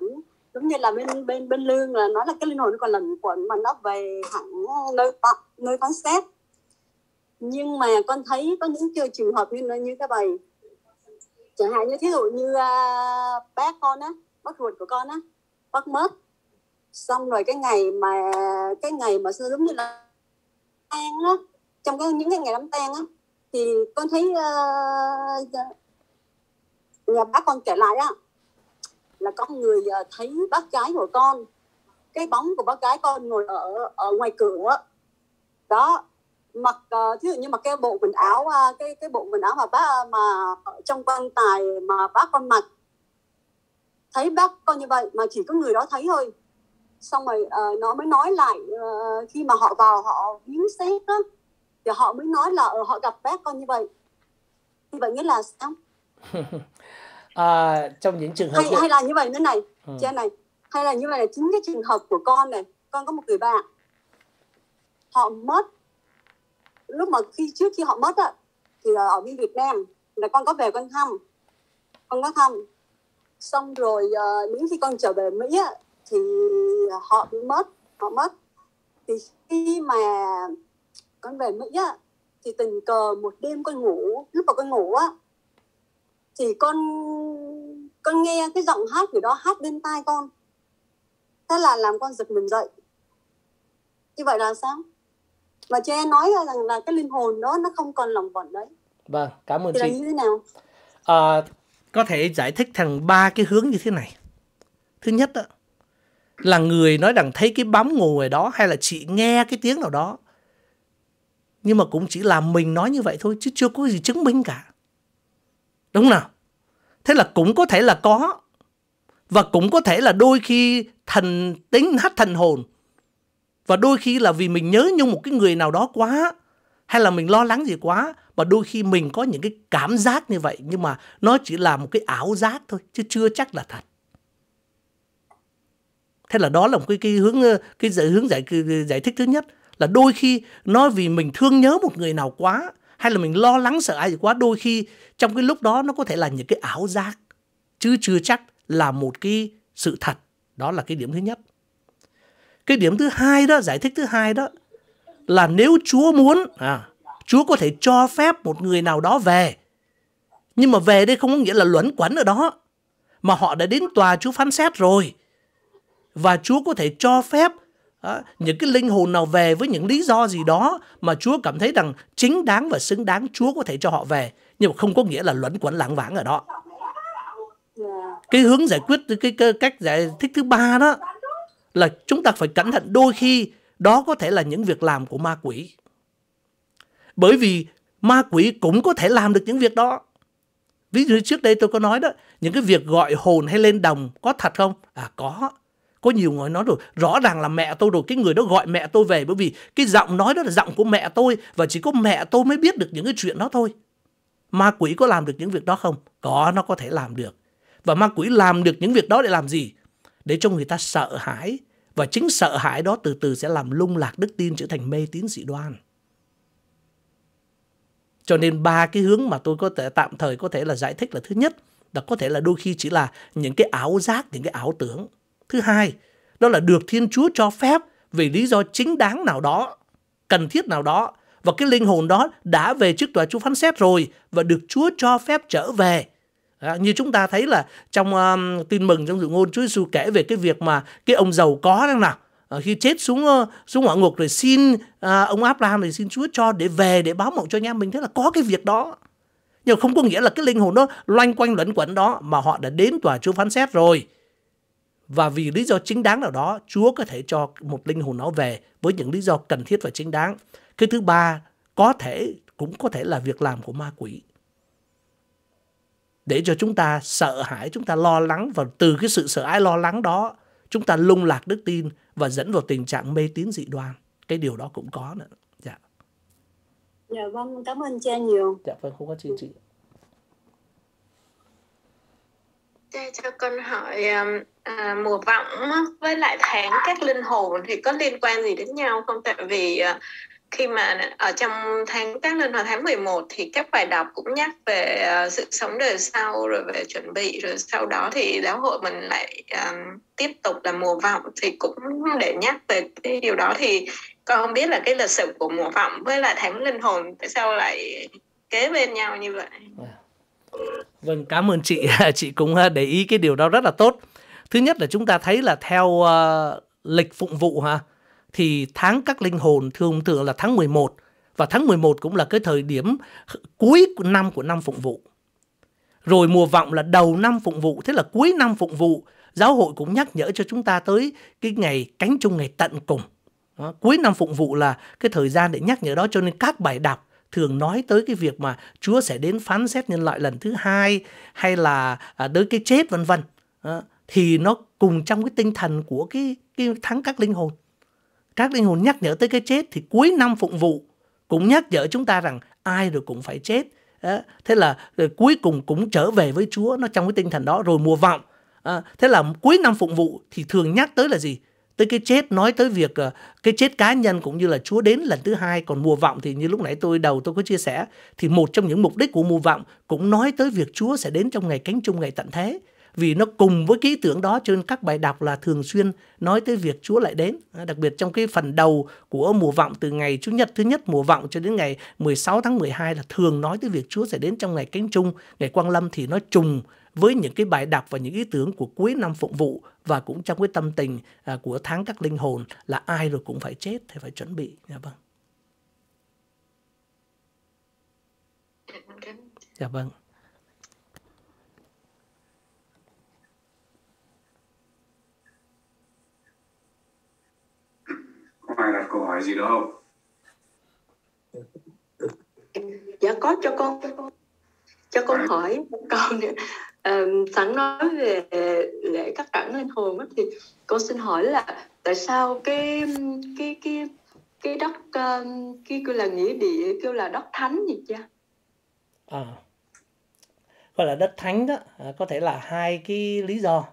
giống như là bên bên bên lương là nói là cái linh hồn nó còn lẩn quẩn mà nó về hẳn nơi nơi phán xét nhưng mà con thấy có những trường hợp như như thế bài chẳng hạn như thí dụ như uh, à, bác con á bác ruột của con á bác mất xong rồi cái ngày mà cái ngày mà giống như là tang á trong cái những cái ngày đám tang á thì con thấy uh, nhà bác con kể lại á là có người uh, thấy bác gái của con cái bóng của bác gái con ngồi ở ở ngoài cửa đó mặc uh, thí dụ như mặc cái bộ quần áo uh, cái cái bộ quần áo mà bác uh, mà trong quan tài mà bác con mặc thấy bác con như vậy mà chỉ có người đó thấy thôi xong rồi uh, nó mới nói lại uh, khi mà họ vào họ viếng xét đó thì họ mới nói là uh, họ gặp bác con như vậy như vậy nghĩa là sao à, trong những trường hợp hay, hay là như vậy nữa này ừ. trên này hay là như vậy là chính cái trường hợp của con này con có một người bạn họ mất lúc mà khi trước khi họ mất á thì là ở bên Việt Nam là con có về con thăm con có thăm xong rồi ờ, đến khi con trở về Mỹ á, thì họ mất họ mất thì khi mà con về Mỹ á, thì tình cờ một đêm con ngủ lúc mà con ngủ á thì con con nghe cái giọng hát của đó hát bên tai con thế là làm con giật mình dậy như vậy là sao mà cho em nói rằng là cái linh hồn đó nó không còn lòng vòng đấy vâng cảm ơn thì chị là như thế nào à, có thể giải thích thành ba cái hướng như thế này thứ nhất đó, là người nói rằng thấy cái bóng ngồi đó hay là chị nghe cái tiếng nào đó nhưng mà cũng chỉ là mình nói như vậy thôi chứ chưa có gì chứng minh cả đúng nào thế là cũng có thể là có và cũng có thể là đôi khi thần tính hát thần hồn và đôi khi là vì mình nhớ nhung một cái người nào đó quá hay là mình lo lắng gì quá và đôi khi mình có những cái cảm giác như vậy nhưng mà nó chỉ là một cái ảo giác thôi chứ chưa chắc là thật thế là đó là một cái, cái hướng cái giải hướng giải giải thích thứ nhất là đôi khi nói vì mình thương nhớ một người nào quá hay là mình lo lắng sợ ai gì quá đôi khi trong cái lúc đó nó có thể là những cái ảo giác chứ chưa chắc là một cái sự thật đó là cái điểm thứ nhất cái điểm thứ hai đó giải thích thứ hai đó là nếu Chúa muốn à, Chúa có thể cho phép một người nào đó về nhưng mà về đây không có nghĩa là luẩn quẩn ở đó mà họ đã đến tòa Chúa phán xét rồi và Chúa có thể cho phép à, những cái linh hồn nào về với những lý do gì đó mà Chúa cảm thấy rằng chính đáng và xứng đáng Chúa có thể cho họ về nhưng mà không có nghĩa là luẩn quẩn lãng vãng ở đó cái hướng giải quyết cái, cái cách giải thích thứ ba đó là chúng ta phải cẩn thận đôi khi đó có thể là những việc làm của ma quỷ. Bởi vì ma quỷ cũng có thể làm được những việc đó. Ví dụ trước đây tôi có nói đó, những cái việc gọi hồn hay lên đồng có thật không? À có, có nhiều người nói rồi, rõ ràng là mẹ tôi rồi, cái người đó gọi mẹ tôi về bởi vì cái giọng nói đó là giọng của mẹ tôi và chỉ có mẹ tôi mới biết được những cái chuyện đó thôi. Ma quỷ có làm được những việc đó không? Có, nó có thể làm được. Và ma quỷ làm được những việc đó để làm gì? để cho người ta sợ hãi và chính sợ hãi đó từ từ sẽ làm lung lạc đức tin trở thành mê tín dị đoan. Cho nên ba cái hướng mà tôi có thể tạm thời có thể là giải thích là thứ nhất là có thể là đôi khi chỉ là những cái ảo giác, những cái ảo tưởng. Thứ hai, đó là được Thiên Chúa cho phép vì lý do chính đáng nào đó, cần thiết nào đó và cái linh hồn đó đã về trước tòa Chúa phán xét rồi và được Chúa cho phép trở về À, như chúng ta thấy là trong um, tin mừng trong dự ngôn Chúa Giêsu kể về cái việc mà cái ông giàu có đang nào à, khi chết xuống xuống hỏa ngục rồi xin à, ông Abraham thì xin Chúa cho để về để báo mộng cho nhà mình thế là có cái việc đó nhưng không có nghĩa là cái linh hồn đó loanh quanh luẩn quẩn đó mà họ đã đến tòa Chúa phán xét rồi và vì lý do chính đáng nào đó Chúa có thể cho một linh hồn nó về với những lý do cần thiết và chính đáng cái thứ ba có thể cũng có thể là việc làm của ma quỷ để cho chúng ta sợ hãi, chúng ta lo lắng và từ cái sự sợ hãi lo lắng đó chúng ta lung lạc đức tin và dẫn vào tình trạng mê tín dị đoan. Cái điều đó cũng có nữa. Dạ. Dạ vâng, cảm ơn cha nhiều. Dạ vâng, không có chuyện chị. Cha cho con hỏi um, à, mùa vọng với lại tháng các linh hồn thì có liên quan gì đến nhau không? Tại vì à, khi mà ở trong tháng các liên hoàn tháng 11 thì các bài đọc cũng nhắc về ờ, sự sống đời sau rồi về chuẩn bị rồi sau đó thì giáo hội mình lại um, tiếp tục là mùa vọng thì cũng để nhắc về cái điều đó thì con không biết là cái lịch sử của mùa vọng với lại tháng linh hồn tại sao lại kế bên nhau như vậy vâng cảm ơn chị chị cũng ờ, để ý cái điều đó rất là tốt thứ nhất là chúng ta thấy là theo uh, lịch phụng vụ ha thì tháng các linh hồn thường thường là tháng 11 và tháng 11 cũng là cái thời điểm cuối năm của năm phụng vụ. Rồi mùa vọng là đầu năm phụng vụ, thế là cuối năm phụng vụ, giáo hội cũng nhắc nhở cho chúng ta tới cái ngày cánh chung ngày tận cùng. Đó, cuối năm phụng vụ là cái thời gian để nhắc nhở đó cho nên các bài đọc thường nói tới cái việc mà Chúa sẽ đến phán xét nhân loại lần thứ hai hay là à, tới cái chết vân vân. Thì nó cùng trong cái tinh thần của cái cái tháng các linh hồn các linh hồn nhắc nhở tới cái chết thì cuối năm phụng vụ cũng nhắc nhở chúng ta rằng ai rồi cũng phải chết thế là rồi ờ, cuối cùng cũng trở về với Chúa nó trong cái tinh thần đó rồi mùa vọng ờ, thế là cuối năm phụng vụ thì thường nhắc tới là gì tới cái chết nói tới việc ờ, cái chết cá nhân cũng như là Chúa đến lần thứ hai còn mùa vọng thì như lúc nãy tôi đầu tôi có chia sẻ thì một trong những mục đích của mùa vọng cũng nói tới việc Chúa sẽ đến trong ngày cánh chung ngày tận thế vì nó cùng với ký tưởng đó cho nên các bài đọc là thường xuyên nói tới việc Chúa lại đến. À, đặc biệt trong cái phần đầu của mùa vọng từ ngày Chủ nhật thứ nhất mùa vọng cho đến ngày 16 tháng 12 là thường nói tới việc Chúa sẽ đến trong ngày cánh trung, ngày quang lâm thì nó trùng với những cái bài đọc và những ý tưởng của cuối năm phụng vụ và cũng trong cái tâm tình à, của tháng các linh hồn là ai rồi cũng phải chết thì phải chuẩn bị. Dạ vâng. Dạ vâng. Dạ vâng. ai đặt câu hỏi gì nữa không? Dạ có cho con cho con Đấy. À. hỏi một câu nữa. À, sẵn nói về lễ cắt cẳng lên hồn đó, thì con xin hỏi là tại sao cái cái cái cái đất ờ, cái kêu là nghĩa địa kêu là đất thánh gì cha? À, gọi là đất thánh đó à, có thể là hai cái lý do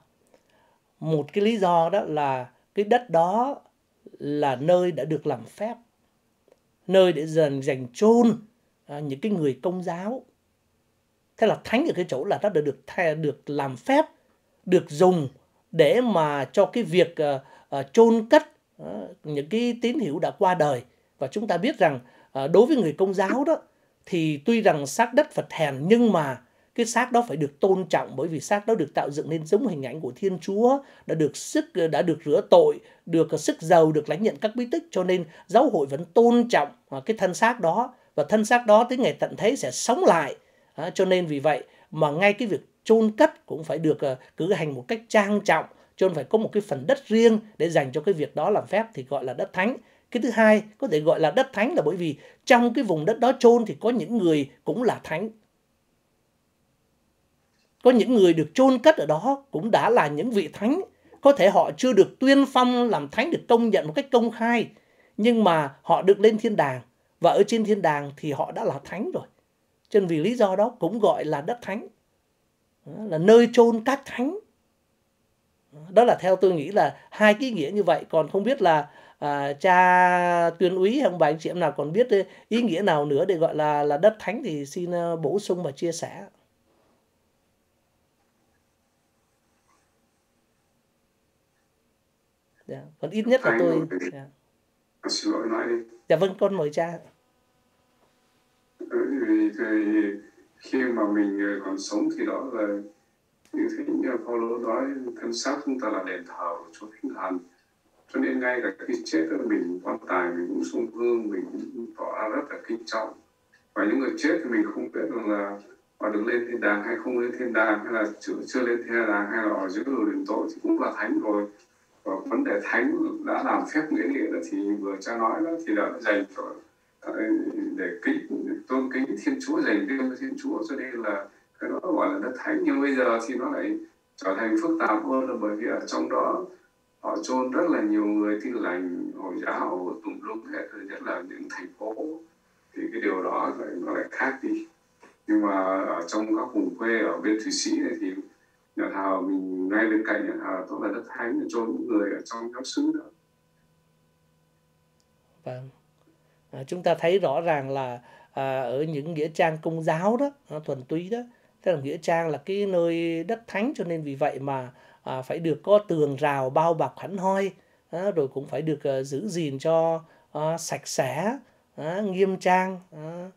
một cái lý do đó là cái đất đó là nơi đã được làm phép nơi để dành dành chôn à, những cái người công giáo thế là thánh ở cái chỗ là nó đã được thay, được làm phép được dùng để mà cho cái việc à, à, chôn uh, uh, cất uh, những cái tín hiệu đã qua đời và chúng ta biết rằng uh, đối với người công giáo đó thì tuy rằng xác đất Phật hèn nhưng mà cái xác đó phải được tôn trọng bởi vì xác đó được tạo dựng nên giống hình ảnh của Thiên Chúa đã được sức đã được rửa tội được sức giàu được lãnh nhận các bí tích cho nên giáo hội vẫn tôn trọng à, cái thân xác đó và thân xác đó tới ngày tận thế sẽ sống lại à, cho nên vì vậy mà ngay cái việc chôn cất cũng phải được à, cử hành một cách trang trọng cho nên phải có một cái phần đất riêng để dành cho cái việc đó làm phép thì gọi là đất thánh cái thứ hai có thể gọi là đất thánh là bởi vì trong cái vùng đất đó chôn thì có những người cũng là thánh có những người được chôn cất ở đó cũng đã là những vị thánh. Có thể họ chưa được tuyên phong làm thánh được công nhận một cách công khai. Nhưng mà họ được lên thiên đàng. Và ở trên thiên đàng thì họ đã là thánh rồi. Cho nên vì lý do đó cũng gọi là đất thánh. Là nơi chôn các thánh. Đó là theo tôi nghĩ là hai cái nghĩa như vậy. Còn không biết là à, cha tuyên úy hay ông bà anh chị em nào còn biết ý nghĩa nào nữa để gọi là là đất thánh thì xin à, bổ sung và chia sẻ dạ còn ít nhất là tôi dạ. xin lỗi nói đi dạ vâng con mời cha vì ừ, khi mà mình ờ, còn sống thì đó là như thế như Paulo nói thân xác chúng ta là đền thờ cho Chúa Thánh Thần cho nên ngay cả khi chết mình quan tài mình cũng sung hương mình cũng tỏ ra rất là kính trọng và những người chết thì mình không biết rằng là họ được lên thiên đàng hay không lên thiên đàng hay là chưa, chưa lên thiên đàng hay là ở dưới đường tội thì cũng là thánh rồi và vấn đề thánh đã làm phép nghĩa địa đó thì vừa cha nói đó thì là dành cho ờ, để kính tôn kính thiên chúa dành riêng cho thiên chúa cho nên là cái đó gọi là đất thánh nhưng bây giờ thì nó lại trở thành phức tạp hơn là bởi vì ở trong đó họ chôn rất là nhiều người tin lành hồi giáo tùng lung hết nhất là những thành phố thì cái điều đó lại nó lại khác đi nhưng mà ở trong các vùng quê ở bên thụy sĩ này thì nhà thờ mình ngay bên cạnh nhà thờ cũng là đất thánh để cho những người ở trong giáo xứ đó vâng à, chúng ta thấy rõ ràng là à, ở những nghĩa trang công giáo đó à, thuần túy đó tức là nghĩa trang là cái nơi đất thánh cho nên vì vậy mà à, phải được có tường rào bao bọc hẳn hoi à, rồi cũng phải được à, giữ gìn cho à, sạch sẽ à, nghiêm trang à,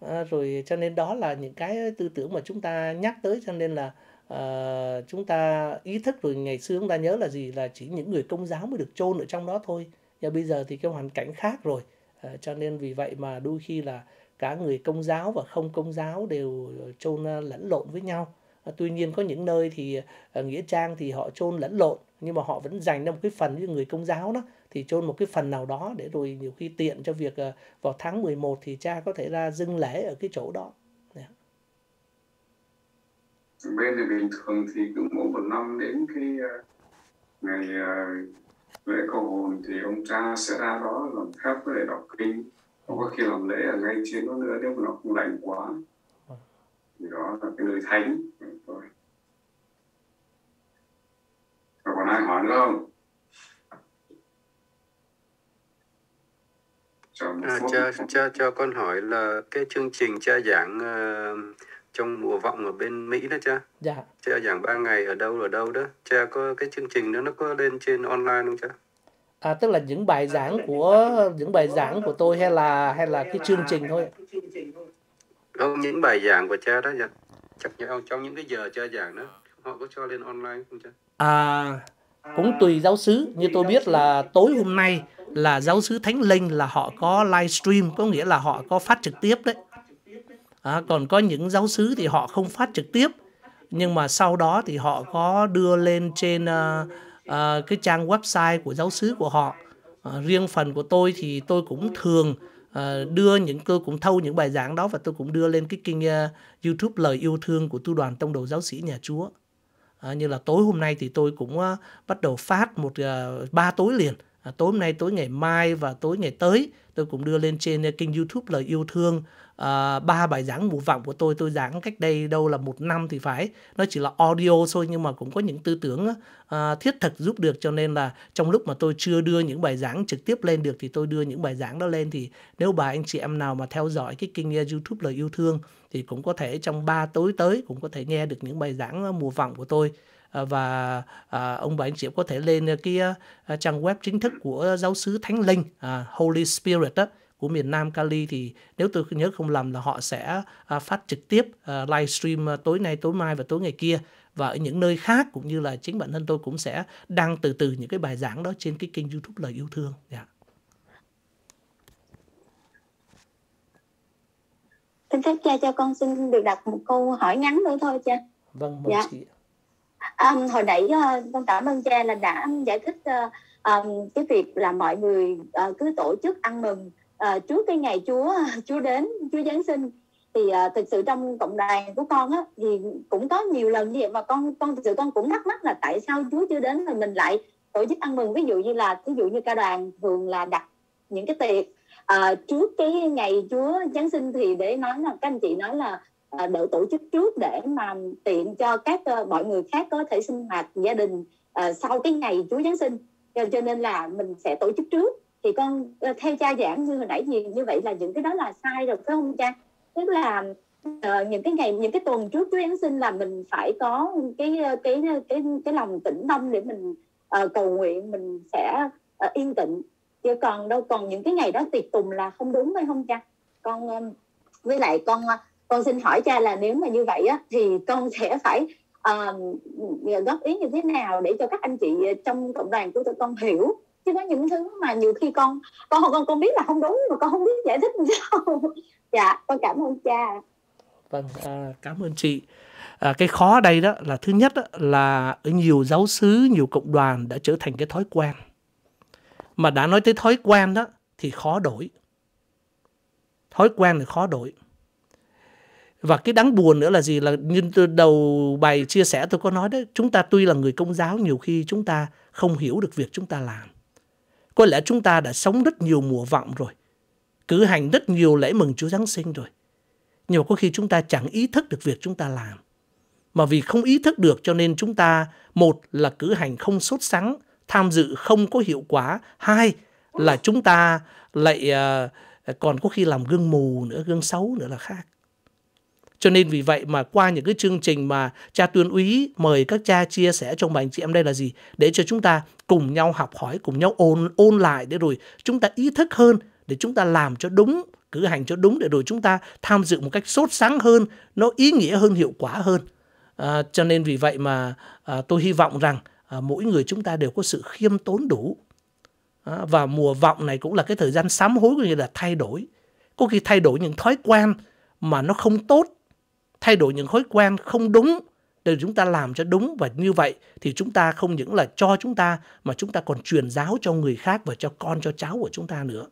à, rồi cho nên đó là những cái tư tưởng mà chúng ta nhắc tới cho nên là Ờ, chúng ta ý thức rồi ngày xưa chúng ta nhớ là gì là chỉ những người công giáo mới được chôn ở trong đó thôi nhưng bây giờ thì cái hoàn cảnh khác rồi à, cho nên vì vậy mà đôi khi là cả người công giáo và không công giáo đều chôn ờ, lẫn lộn với nhau à, tuy nhiên có những nơi thì à, nghĩa trang thì họ chôn lẫn lộn nhưng mà họ vẫn dành ra một cái phần với người công giáo đó thì chôn một cái phần nào đó để rồi nhiều khi tiện cho việc à, vào tháng 11 thì cha có thể ra dâng lễ ở cái chỗ đó bên này bình thường thì cứ mỗi một năm đến cái ờ, ngày ờ, lễ cầu hồn thì ông cha sẽ ra đó làm phép để đọc kinh có khi làm lễ ở ngay trên đó nữa nếu mà nó không lạnh quá thì đó là cái nơi thánh rồi còn ai hỏi nữa không chờ à, cho, cho cho con hỏi là cái chương trình cha giảng uh, trong mùa vọng ở bên Mỹ đó cha. Dạ. Cha giảng 3 ngày ở đâu ở đâu đó. Cha có cái chương trình đó nó có lên trên online không cha? À, tức là những bài giảng của những bài giảng của tôi hay là hay là cái chương trình thôi. Không những bài giảng của cha đó dạ. Chắc nhau trong những cái giờ cha giảng đó họ có cho lên online không cha? À cũng tùy giáo xứ như tôi biết là tối hôm nay là giáo xứ Thánh Linh là họ có livestream có nghĩa là họ có phát trực tiếp đấy à, còn có những giáo sứ thì họ không phát trực tiếp nhưng mà sau đó thì họ có đưa lên trên uh, uh, cái trang website của giáo sứ của họ uh, riêng phần của tôi thì tôi cũng thường uh, đưa những tôi cũng thâu những bài giảng đó và tôi cũng đưa lên cái kênh uh, youtube lời yêu thương của tu đoàn tông đồ giáo sĩ nhà chúa uh, như là tối hôm nay thì tôi cũng uh, bắt đầu phát một uh, ba tối liền à, tối hôm nay tối ngày mai và tối ngày tới tôi cũng đưa lên trên kênh youtube lời yêu thương Ờ, ba uh, bài giảng mù vọng của tôi tôi giảng cách đây đâu là một năm thì phải nó chỉ là audio thôi nhưng mà cũng có những tư tưởng uh, thiết thực giúp được cho nên là trong lúc mà tôi chưa đưa những bài giảng trực tiếp lên được thì tôi đưa những bài giảng đó lên thì nếu bà anh chị em nào mà theo dõi cái kênh ờ, YouTube lời yêu thương thì cũng có thể trong ba tối tới cũng có thể nghe được những bài giảng mùa vọng của tôi và à, ông bà anh chị có thể lên cái à, trang web chính thức của giáo sứ Thánh Linh à, Holy Spirit đó của miền Nam Cali thì nếu tôi nhớ không lầm là họ sẽ à, phát trực tiếp à, livestream à, tối nay, tối mai và tối ngày kia và ở những nơi khác cũng như là chính bản thân tôi cũng sẽ đăng từ từ những cái bài giảng đó trên cái kênh YouTube Lời yêu thương. Yeah. Xin phép cha cho con xin được đặt một câu hỏi ngắn nữa thôi cha. Vâng, mời dạ. chị. À, hồi nãy ờ, con cảm ơn cha là đã giải thích uh, um, cái việc là mọi người uh, cứ tổ chức ăn mừng à, trước cái ngày Chúa Chúa đến Chúa Giáng sinh thì à, thực sự trong cộng đoàn của con á thì cũng có nhiều lần như vậy mà con con thực sự con cũng thắc mắc là tại sao Chúa chưa đến mà mình lại tổ chức ăn mừng ví dụ như là ví dụ như ca đoàn thường là đặt những cái tiệc à, trước cái ngày Chúa Giáng sinh thì để nói là các anh chị nói là à, đỡ tổ chức trước để mà tiện cho các uh, mọi người khác có thể sinh hoạt gia đình uh, sau cái ngày Chúa Giáng sinh cho, cho nên là mình sẽ tổ chức trước thì con ờ, theo cha giảng như hồi nãy gì như vậy là những cái đó là sai rồi phải không cha tức là uh, những cái ngày những cái tuần trước Chúa Giáng sinh là mình phải có cái ờ, cái cái cái lòng tĩnh tâm để mình uh, cầu nguyện mình sẽ uh, yên tĩnh chứ còn đâu còn những cái ngày đó tiệc tùng là không đúng phải không cha con um, với lại con con xin hỏi cha là nếu mà như vậy á thì con sẽ phải uh, góp ý như thế nào để cho các anh chị trong cộng đoàn của tụi con hiểu chứ có những thứ mà nhiều khi con con con con biết là không đúng mà con không biết giải thích sao dạ con cảm ơn cha vâng à, cảm ơn chị à, cái khó đây đó là thứ nhất đó, là nhiều giáo xứ, nhiều cộng đoàn đã trở thành cái thói quen mà đã nói tới thói quen đó thì khó đổi thói quen thì khó đổi và cái đáng buồn nữa là gì là như đầu bài chia sẻ tôi có nói đấy chúng ta tuy là người công giáo nhiều khi chúng ta không hiểu được việc chúng ta làm có lẽ chúng ta đã sống rất nhiều mùa vọng rồi, cử hành rất nhiều lễ mừng Chúa Giáng sinh rồi. Nhưng mà có khi chúng ta chẳng ý thức được việc chúng ta làm. Mà vì không ý thức được cho nên chúng ta, một là cử hành không sốt sắng, tham dự không có hiệu quả. Hai là chúng ta lại uh, còn có khi làm gương mù nữa, gương xấu nữa là khác. Cho nên vì vậy mà qua những cái chương trình mà cha tuyên úy mời các cha chia sẻ trong bài anh chị em đây là gì? Để cho chúng ta cùng nhau học hỏi, cùng nhau ôn ôn lại để rồi chúng ta ý thức hơn để chúng ta làm cho đúng cử hành cho đúng để rồi chúng ta tham dự một cách sốt sáng hơn, nó ý nghĩa hơn, hiệu quả hơn. À, cho nên vì vậy mà à, tôi hy vọng rằng à, mỗi người chúng ta đều có sự khiêm tốn đủ. À, và mùa vọng này cũng là cái thời gian sám hối, có nghĩa là thay đổi. Có khi thay đổi những thói quen mà nó không tốt thay đổi những thói quen không đúng để chúng ta làm cho đúng và như vậy thì chúng ta không những là cho chúng ta mà chúng ta còn truyền giáo cho người khác và cho con cho cháu của chúng ta nữa.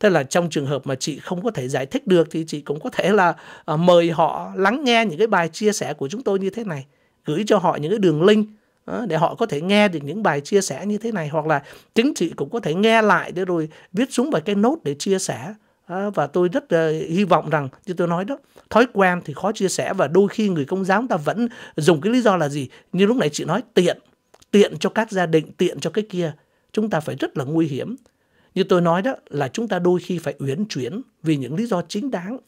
Thế là trong trường hợp mà chị không có thể giải thích được thì chị cũng có thể là à, mời họ lắng nghe những cái bài chia sẻ của chúng tôi như thế này, gửi cho họ những cái đường link à, để họ có thể nghe được những bài chia sẻ như thế này hoặc là chính chị cũng có thể nghe lại để rồi viết xuống vài cái nốt để chia sẻ và tôi rất uh, hy vọng rằng như tôi nói đó thói quen thì khó chia sẻ và đôi khi người công giáo ta vẫn dùng cái lý do là gì như lúc nãy chị nói tiện tiện cho các gia đình tiện cho cái kia chúng ta phải rất là nguy hiểm như tôi nói đó là chúng ta đôi khi phải uyển chuyển vì những lý do chính đáng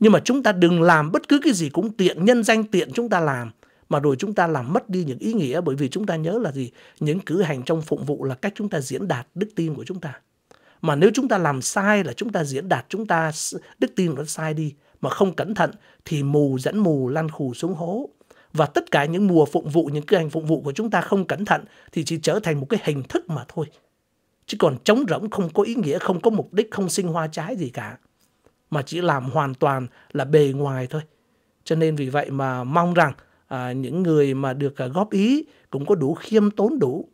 nhưng mà chúng ta đừng làm bất cứ cái gì cũng tiện nhân danh tiện chúng ta làm mà rồi chúng ta làm mất đi những ý nghĩa bởi vì chúng ta nhớ là gì những cử hành trong phụng vụ là cách chúng ta diễn đạt đức tin của chúng ta mà nếu chúng ta làm sai là chúng ta diễn đạt chúng ta đức tin nó sai đi mà không cẩn thận thì mù dẫn mù lăn khù xuống hố và tất cả những mùa phụng vụ những cái hành phụng vụ của chúng ta không cẩn thận thì chỉ trở thành một cái hình thức mà thôi chứ còn trống rỗng không có ý nghĩa không có mục đích không sinh hoa trái gì cả mà chỉ làm hoàn toàn là bề ngoài thôi cho nên vì vậy mà mong rằng à, những người mà được à, góp ý cũng có đủ khiêm tốn đủ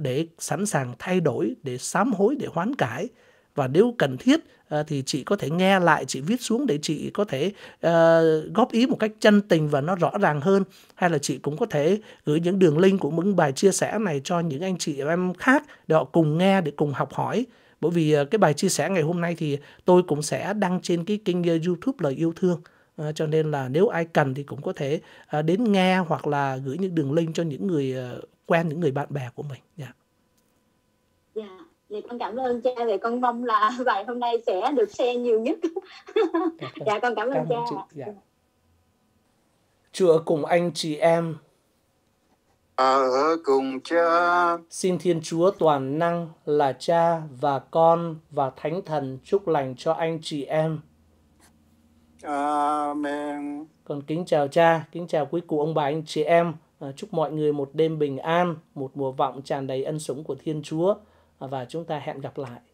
để sẵn sàng thay đổi để sám hối để hoán cải và nếu cần thiết ờ, thì chị có thể nghe lại chị viết xuống để chị có thể uh, góp ý một cách chân tình và nó rõ ràng hơn hay là chị cũng có thể gửi những đường link của những bài chia sẻ này cho những anh chị em khác để họ cùng nghe để cùng học hỏi bởi vì ờ, cái bài chia sẻ ngày hôm nay thì tôi cũng sẽ đăng trên cái kênh YouTube lời yêu thương À, cho nên là nếu ai cần thì cũng có thể à, đến nghe hoặc là gửi những đường link cho những người à, quen những người bạn bè của mình nha. Yeah. Yeah. Vậy con cảm ơn cha về con mong là bài hôm nay sẽ được share nhiều nhất. dạ con cảm ơn cảm cha. Chị, dạ. Chúa cùng anh chị em. Ở cùng cha. Xin Thiên Chúa toàn năng là cha và con và Thánh Thần chúc lành cho anh chị em. Amen. Còn kính chào cha, kính chào quý cụ ông bà anh chị em. Ờ, chúc mọi người một đêm bình an, một mùa vọng tràn đầy ân sủng của Thiên Chúa và chúng ta hẹn gặp lại.